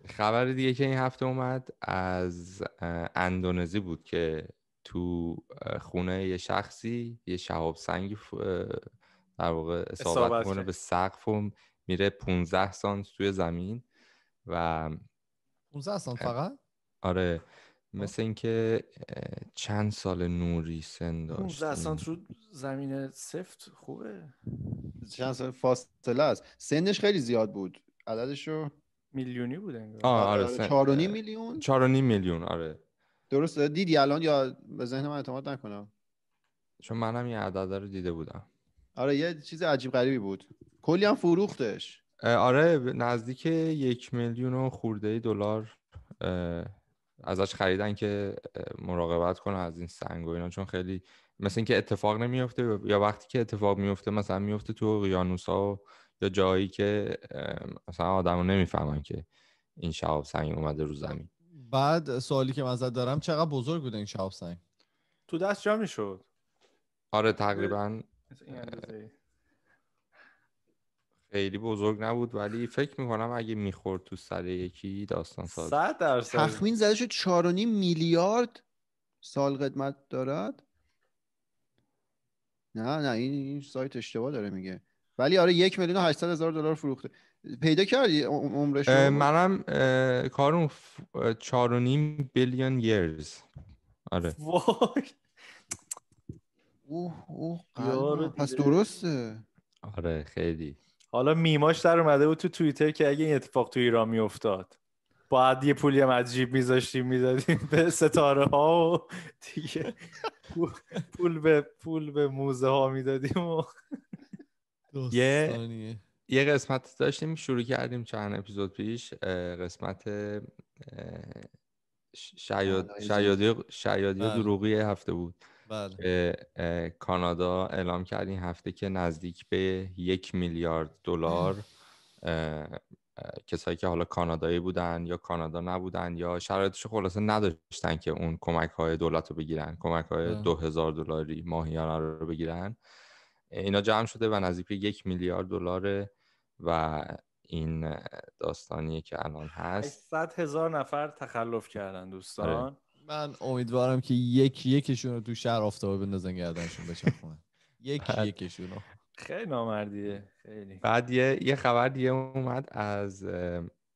خبر دیگه که این هفته اومد از اندونزی بود که تو خونه یه شخصی یه شهاب سنگ در واقع اصابت کنه به سقف و میره 15 سانت توی زمین و 15 سانت خب. فقط؟ آره مثل اینکه چند سال نوری سن داشت 15 سانت رو زمین سفت خوبه چند سال فاصله است سنش خیلی زیاد بود عددش رو میلیونی بود انگار آره, میلیون نیم میلیون آره درست دیدی الان یا به ذهن من اعتماد نکنم چون منم یه عدد رو دیده بودم آره یه چیز عجیب غریبی بود کلی هم فروختش آره نزدیک یک میلیون و خورده دلار ازش خریدن که مراقبت کنه از این سنگ و اینا چون خیلی مثل اینکه اتفاق نمیفته یا وقتی که اتفاق میفته مثلا میفته تو ها و یا جایی که اصلا آدم نمیفهمن که این شهاب سنگ اومده رو زمین بعد سوالی که مزد دارم چقدر بزرگ بوده این شهاب سنگ تو دست جا میشد آره تقریبا خیلی بزرگ نبود ولی فکر میکنم اگه میخورد تو سر یکی داستان ساز تخمین زده شد 4.5 میلیارد سال قدمت دارد نه نه این, این سایت اشتباه داره میگه ولی آره یک میلیون و هزار دلار فروخته پیدا کردی عمرش منم کارون ف... چار و نیم بیلیون یرز آره او اوه پس درسته آره خیلی حالا میماش در اومده بود تو توییتر که اگه این اتفاق تو ایران میافتاد باید یه پولی هم از جیب میذاشتیم میدادیم به ستاره ها و دیگه پول به پول به موزه ها میدادیم و یه یه قسمت داشتیم شروع کردیم چند اپیزود پیش قسمت شیاد شیادی شیادی بله. دروغی هفته بود بله. کانادا اعلام کرد این هفته که نزدیک به یک میلیارد دلار کسایی که حالا کانادایی بودن یا کانادا نبودن یا شرایطش خلاصه نداشتن که اون کمک های دولت رو بگیرن کمک های بله. دو هزار دلاری ماهیانه رو بگیرن اینا جمع شده و نزدیک یک میلیارد دلار و این داستانیه که الان هست 800 هزار نفر تخلف کردن دوستان آره. من امیدوارم که یک یکشون رو تو شهر آفتابه بندازن گردنشون بچرخونن [laughs] یک یکشون رو خیلی نامردیه خیلی بعد یه, یه خبر دیگه اومد از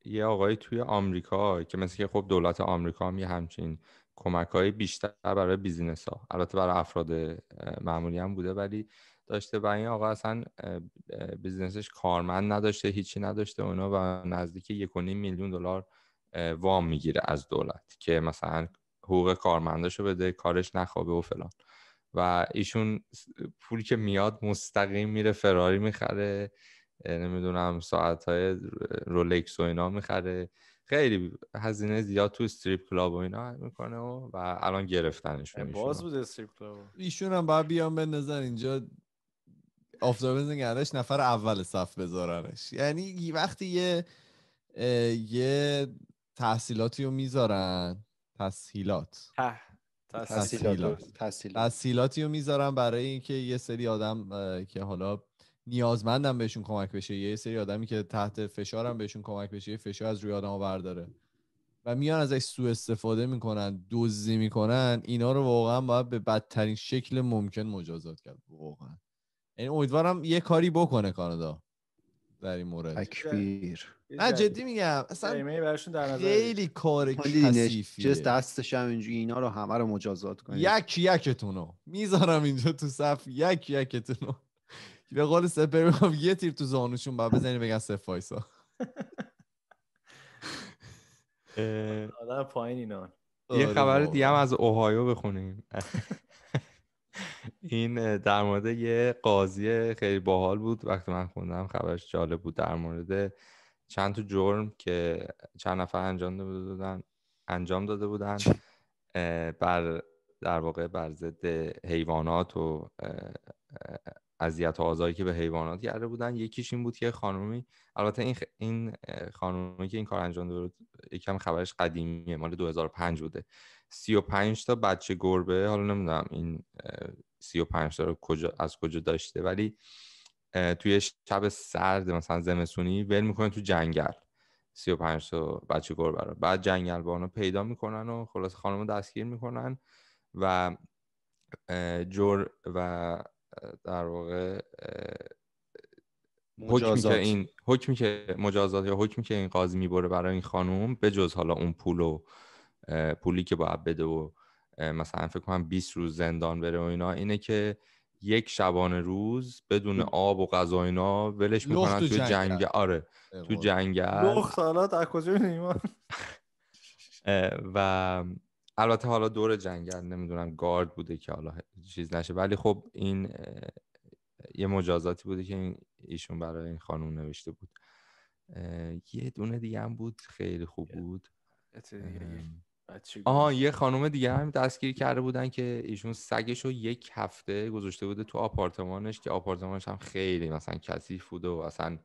یه آقای توی آمریکا که مثل که خب دولت آمریکا هم یه همچین کمک های بیشتر برای بیزینس ها البته برای افراد معمولی بوده ولی داشته و این آقا اصلا بیزنسش کارمند نداشته هیچی نداشته اونا و نزدیک یک میلیون دلار وام میگیره از دولت که مثلا حقوق کارمنداشو بده کارش نخوابه و فلان و ایشون پولی که میاد مستقیم میره فراری میخره نمیدونم ساعت های رولکس و اینا میخره خیلی هزینه زیاد تو استریپ کلاب و اینا میکنه و, و الان گرفتنش باز بود استریپ کلاب ایشون هم باید بیان نظر اینجا آفتابه نگردش نفر اول صف بذارنش یعنی وقتی یه یه تحصیلاتی رو میذارن تسهیلات تحصیلات تحصیلاتی رو میذارن برای اینکه یه سری آدم که حالا نیازمندم بهشون کمک بشه یه سری آدمی که تحت فشارم بهشون کمک بشه یه فشار از روی آدم برداره و میان ازش سوء استفاده میکنن دزدی میکنن اینا رو واقعا باید به بدترین شکل ممکن مجازات کرد واقعا یعنی امیدوارم یه کاری بکنه کانادا در این مورد نه جدی میگم اصلا در خیلی کار کسیفیه جس دستش هم اینا رو همه رو مجازات کنی. یک یکتونو میذارم اینجا تو صف یک یکتونو به قول سپر میخوام یه تیر تو زانوشون باید بزنیم بگن سفایسا آدم پایین یه خبر آره دیگه هم از اوهایو بخونیم [laughs] این در مورد یه قاضی خیلی باحال بود وقتی من خوندم خبرش جالب بود در مورد چند تا جرم که چند نفر انجام داده بودن انجام داده بودن بر در واقع بر ضد حیوانات و اذیت و آزاری که به حیوانات کرده بودن یکیش این بود که خانومی البته این این خانومی که این کار انجام داده بود یکم خبرش قدیمیه مال 2005 بوده 35 تا بچه گربه حالا نمیدونم این 35 تا رو کجا از کجا داشته ولی توی شب سرد مثلا زمسونی ول میکنه تو جنگل 35 تا بچه گربه بعد جنگل با آنها پیدا میکنن و خلاص خانم دستگیر میکنن و جور و در واقع حکمی این حکمی که مجازات یا حکمی که این قاضی میبره برای این خانم به جز حالا اون پول و پولی که باید بده و مثلا فکر کنم 20 روز زندان بره و اینا اینه که یک شبانه روز بدون آب و غذا اینا ولش میکنن تو جنگ, آره تو جنگل لخت حالا در کجا و البته حالا دور جنگل نمیدونم گارد بوده که حالا چیز نشه ولی خب این یه مجازاتی بوده که این ایشون برای این خانم نوشته بود یه دونه دیگه هم بود خیلی خوب بود آها یه خانم دیگه هم دستگیر کرده بودن که ایشون سگش رو یک هفته گذاشته بوده تو آپارتمانش که آپارتمانش هم خیلی مثلا کثیف بود و اصلا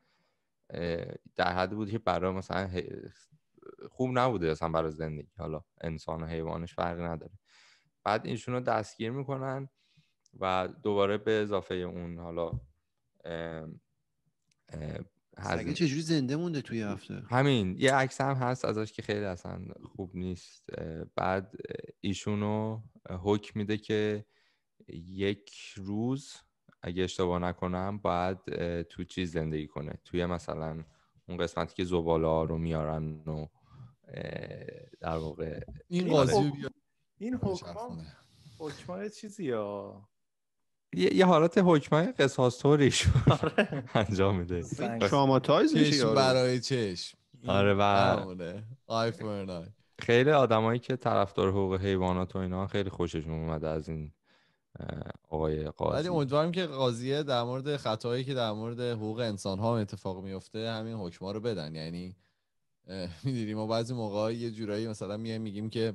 در حد بود که برای مثلا خوب نبوده اصلا برای زندگی حالا انسان و حیوانش فرق نداره بعد ایشون رو دستگیر میکنن و دوباره به اضافه اون حالا سگه چجوری زنده مونده توی هفته همین یه عکس هم هست ازش که خیلی اصلا خوب نیست بعد ایشونو حکم میده که یک روز اگه اشتباه نکنم باید تو چیز زندگی کنه توی مثلا اون قسمتی که زباله ها رو میارن و در واقع این قاضی این آره، حکم حکمای چیزی ها یه, حالت حکمه قصاص طوریش آره. [laughs] انجام میده تراماتایز میشه آره؟ برای چشم آره و خیلی آدمایی که طرفدار حقوق حیوانات و اینا خیلی خوششون اومده از این آقای قاضی ولی امیدوارم که قاضیه در مورد خطایی که در مورد حقوق انسان ها اتفاق میفته همین حکما رو بدن یعنی میدیدیم ما بعضی موقع یه جورایی مثلا میایم میگیم که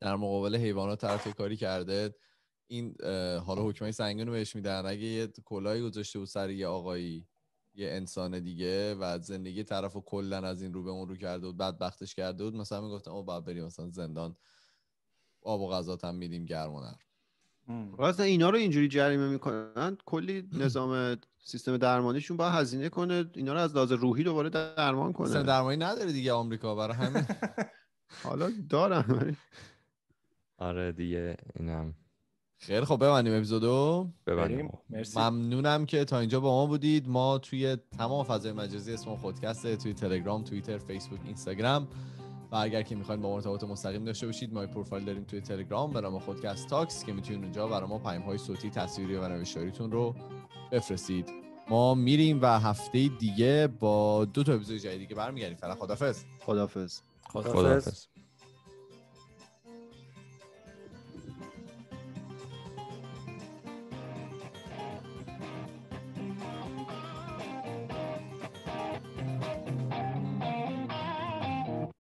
در مقابل حیوانات طرف کاری کرده این حالا حکمه سنگین رو بهش میدن اگه یه کلاهی گذاشته بود سر یه آقایی یه انسان دیگه و زندگی طرف و کلا از این رو به اون رو کرده بود بدبختش کرده بود مثلا میگفتم او بعد بریم مثلا زندان آب و غذا هم میدیم گرم و اینا رو اینجوری جریمه میکنن کلی نظام سیستم درمانیشون باید هزینه کنه اینا رو از لحاظ روحی دوباره درمان کنه سیستم درمانی نداره دیگه آمریکا برای همین [laughs] حالا دارن آره دیگه اینم خیلی خب ببندیم اپیزودو ببندیم ممنونم که تا اینجا با ما بودید ما توی تمام فضای مجازی اسم خودکسته توی تلگرام توییتر فیسبوک اینستاگرام و اگر که میخواید با ما ارتباط مستقیم داشته باشید ما پروفایل داریم توی تلگرام به نام خودکست تاکس که میتونید اونجا برای ما پیام های صوتی تصویری و نوشتاریتون رو بفرستید ما میریم و هفته دیگه با دو تا اپیزود جدیدی که برمیگردیم فعلا خدافظ خدافظ, خدافظ.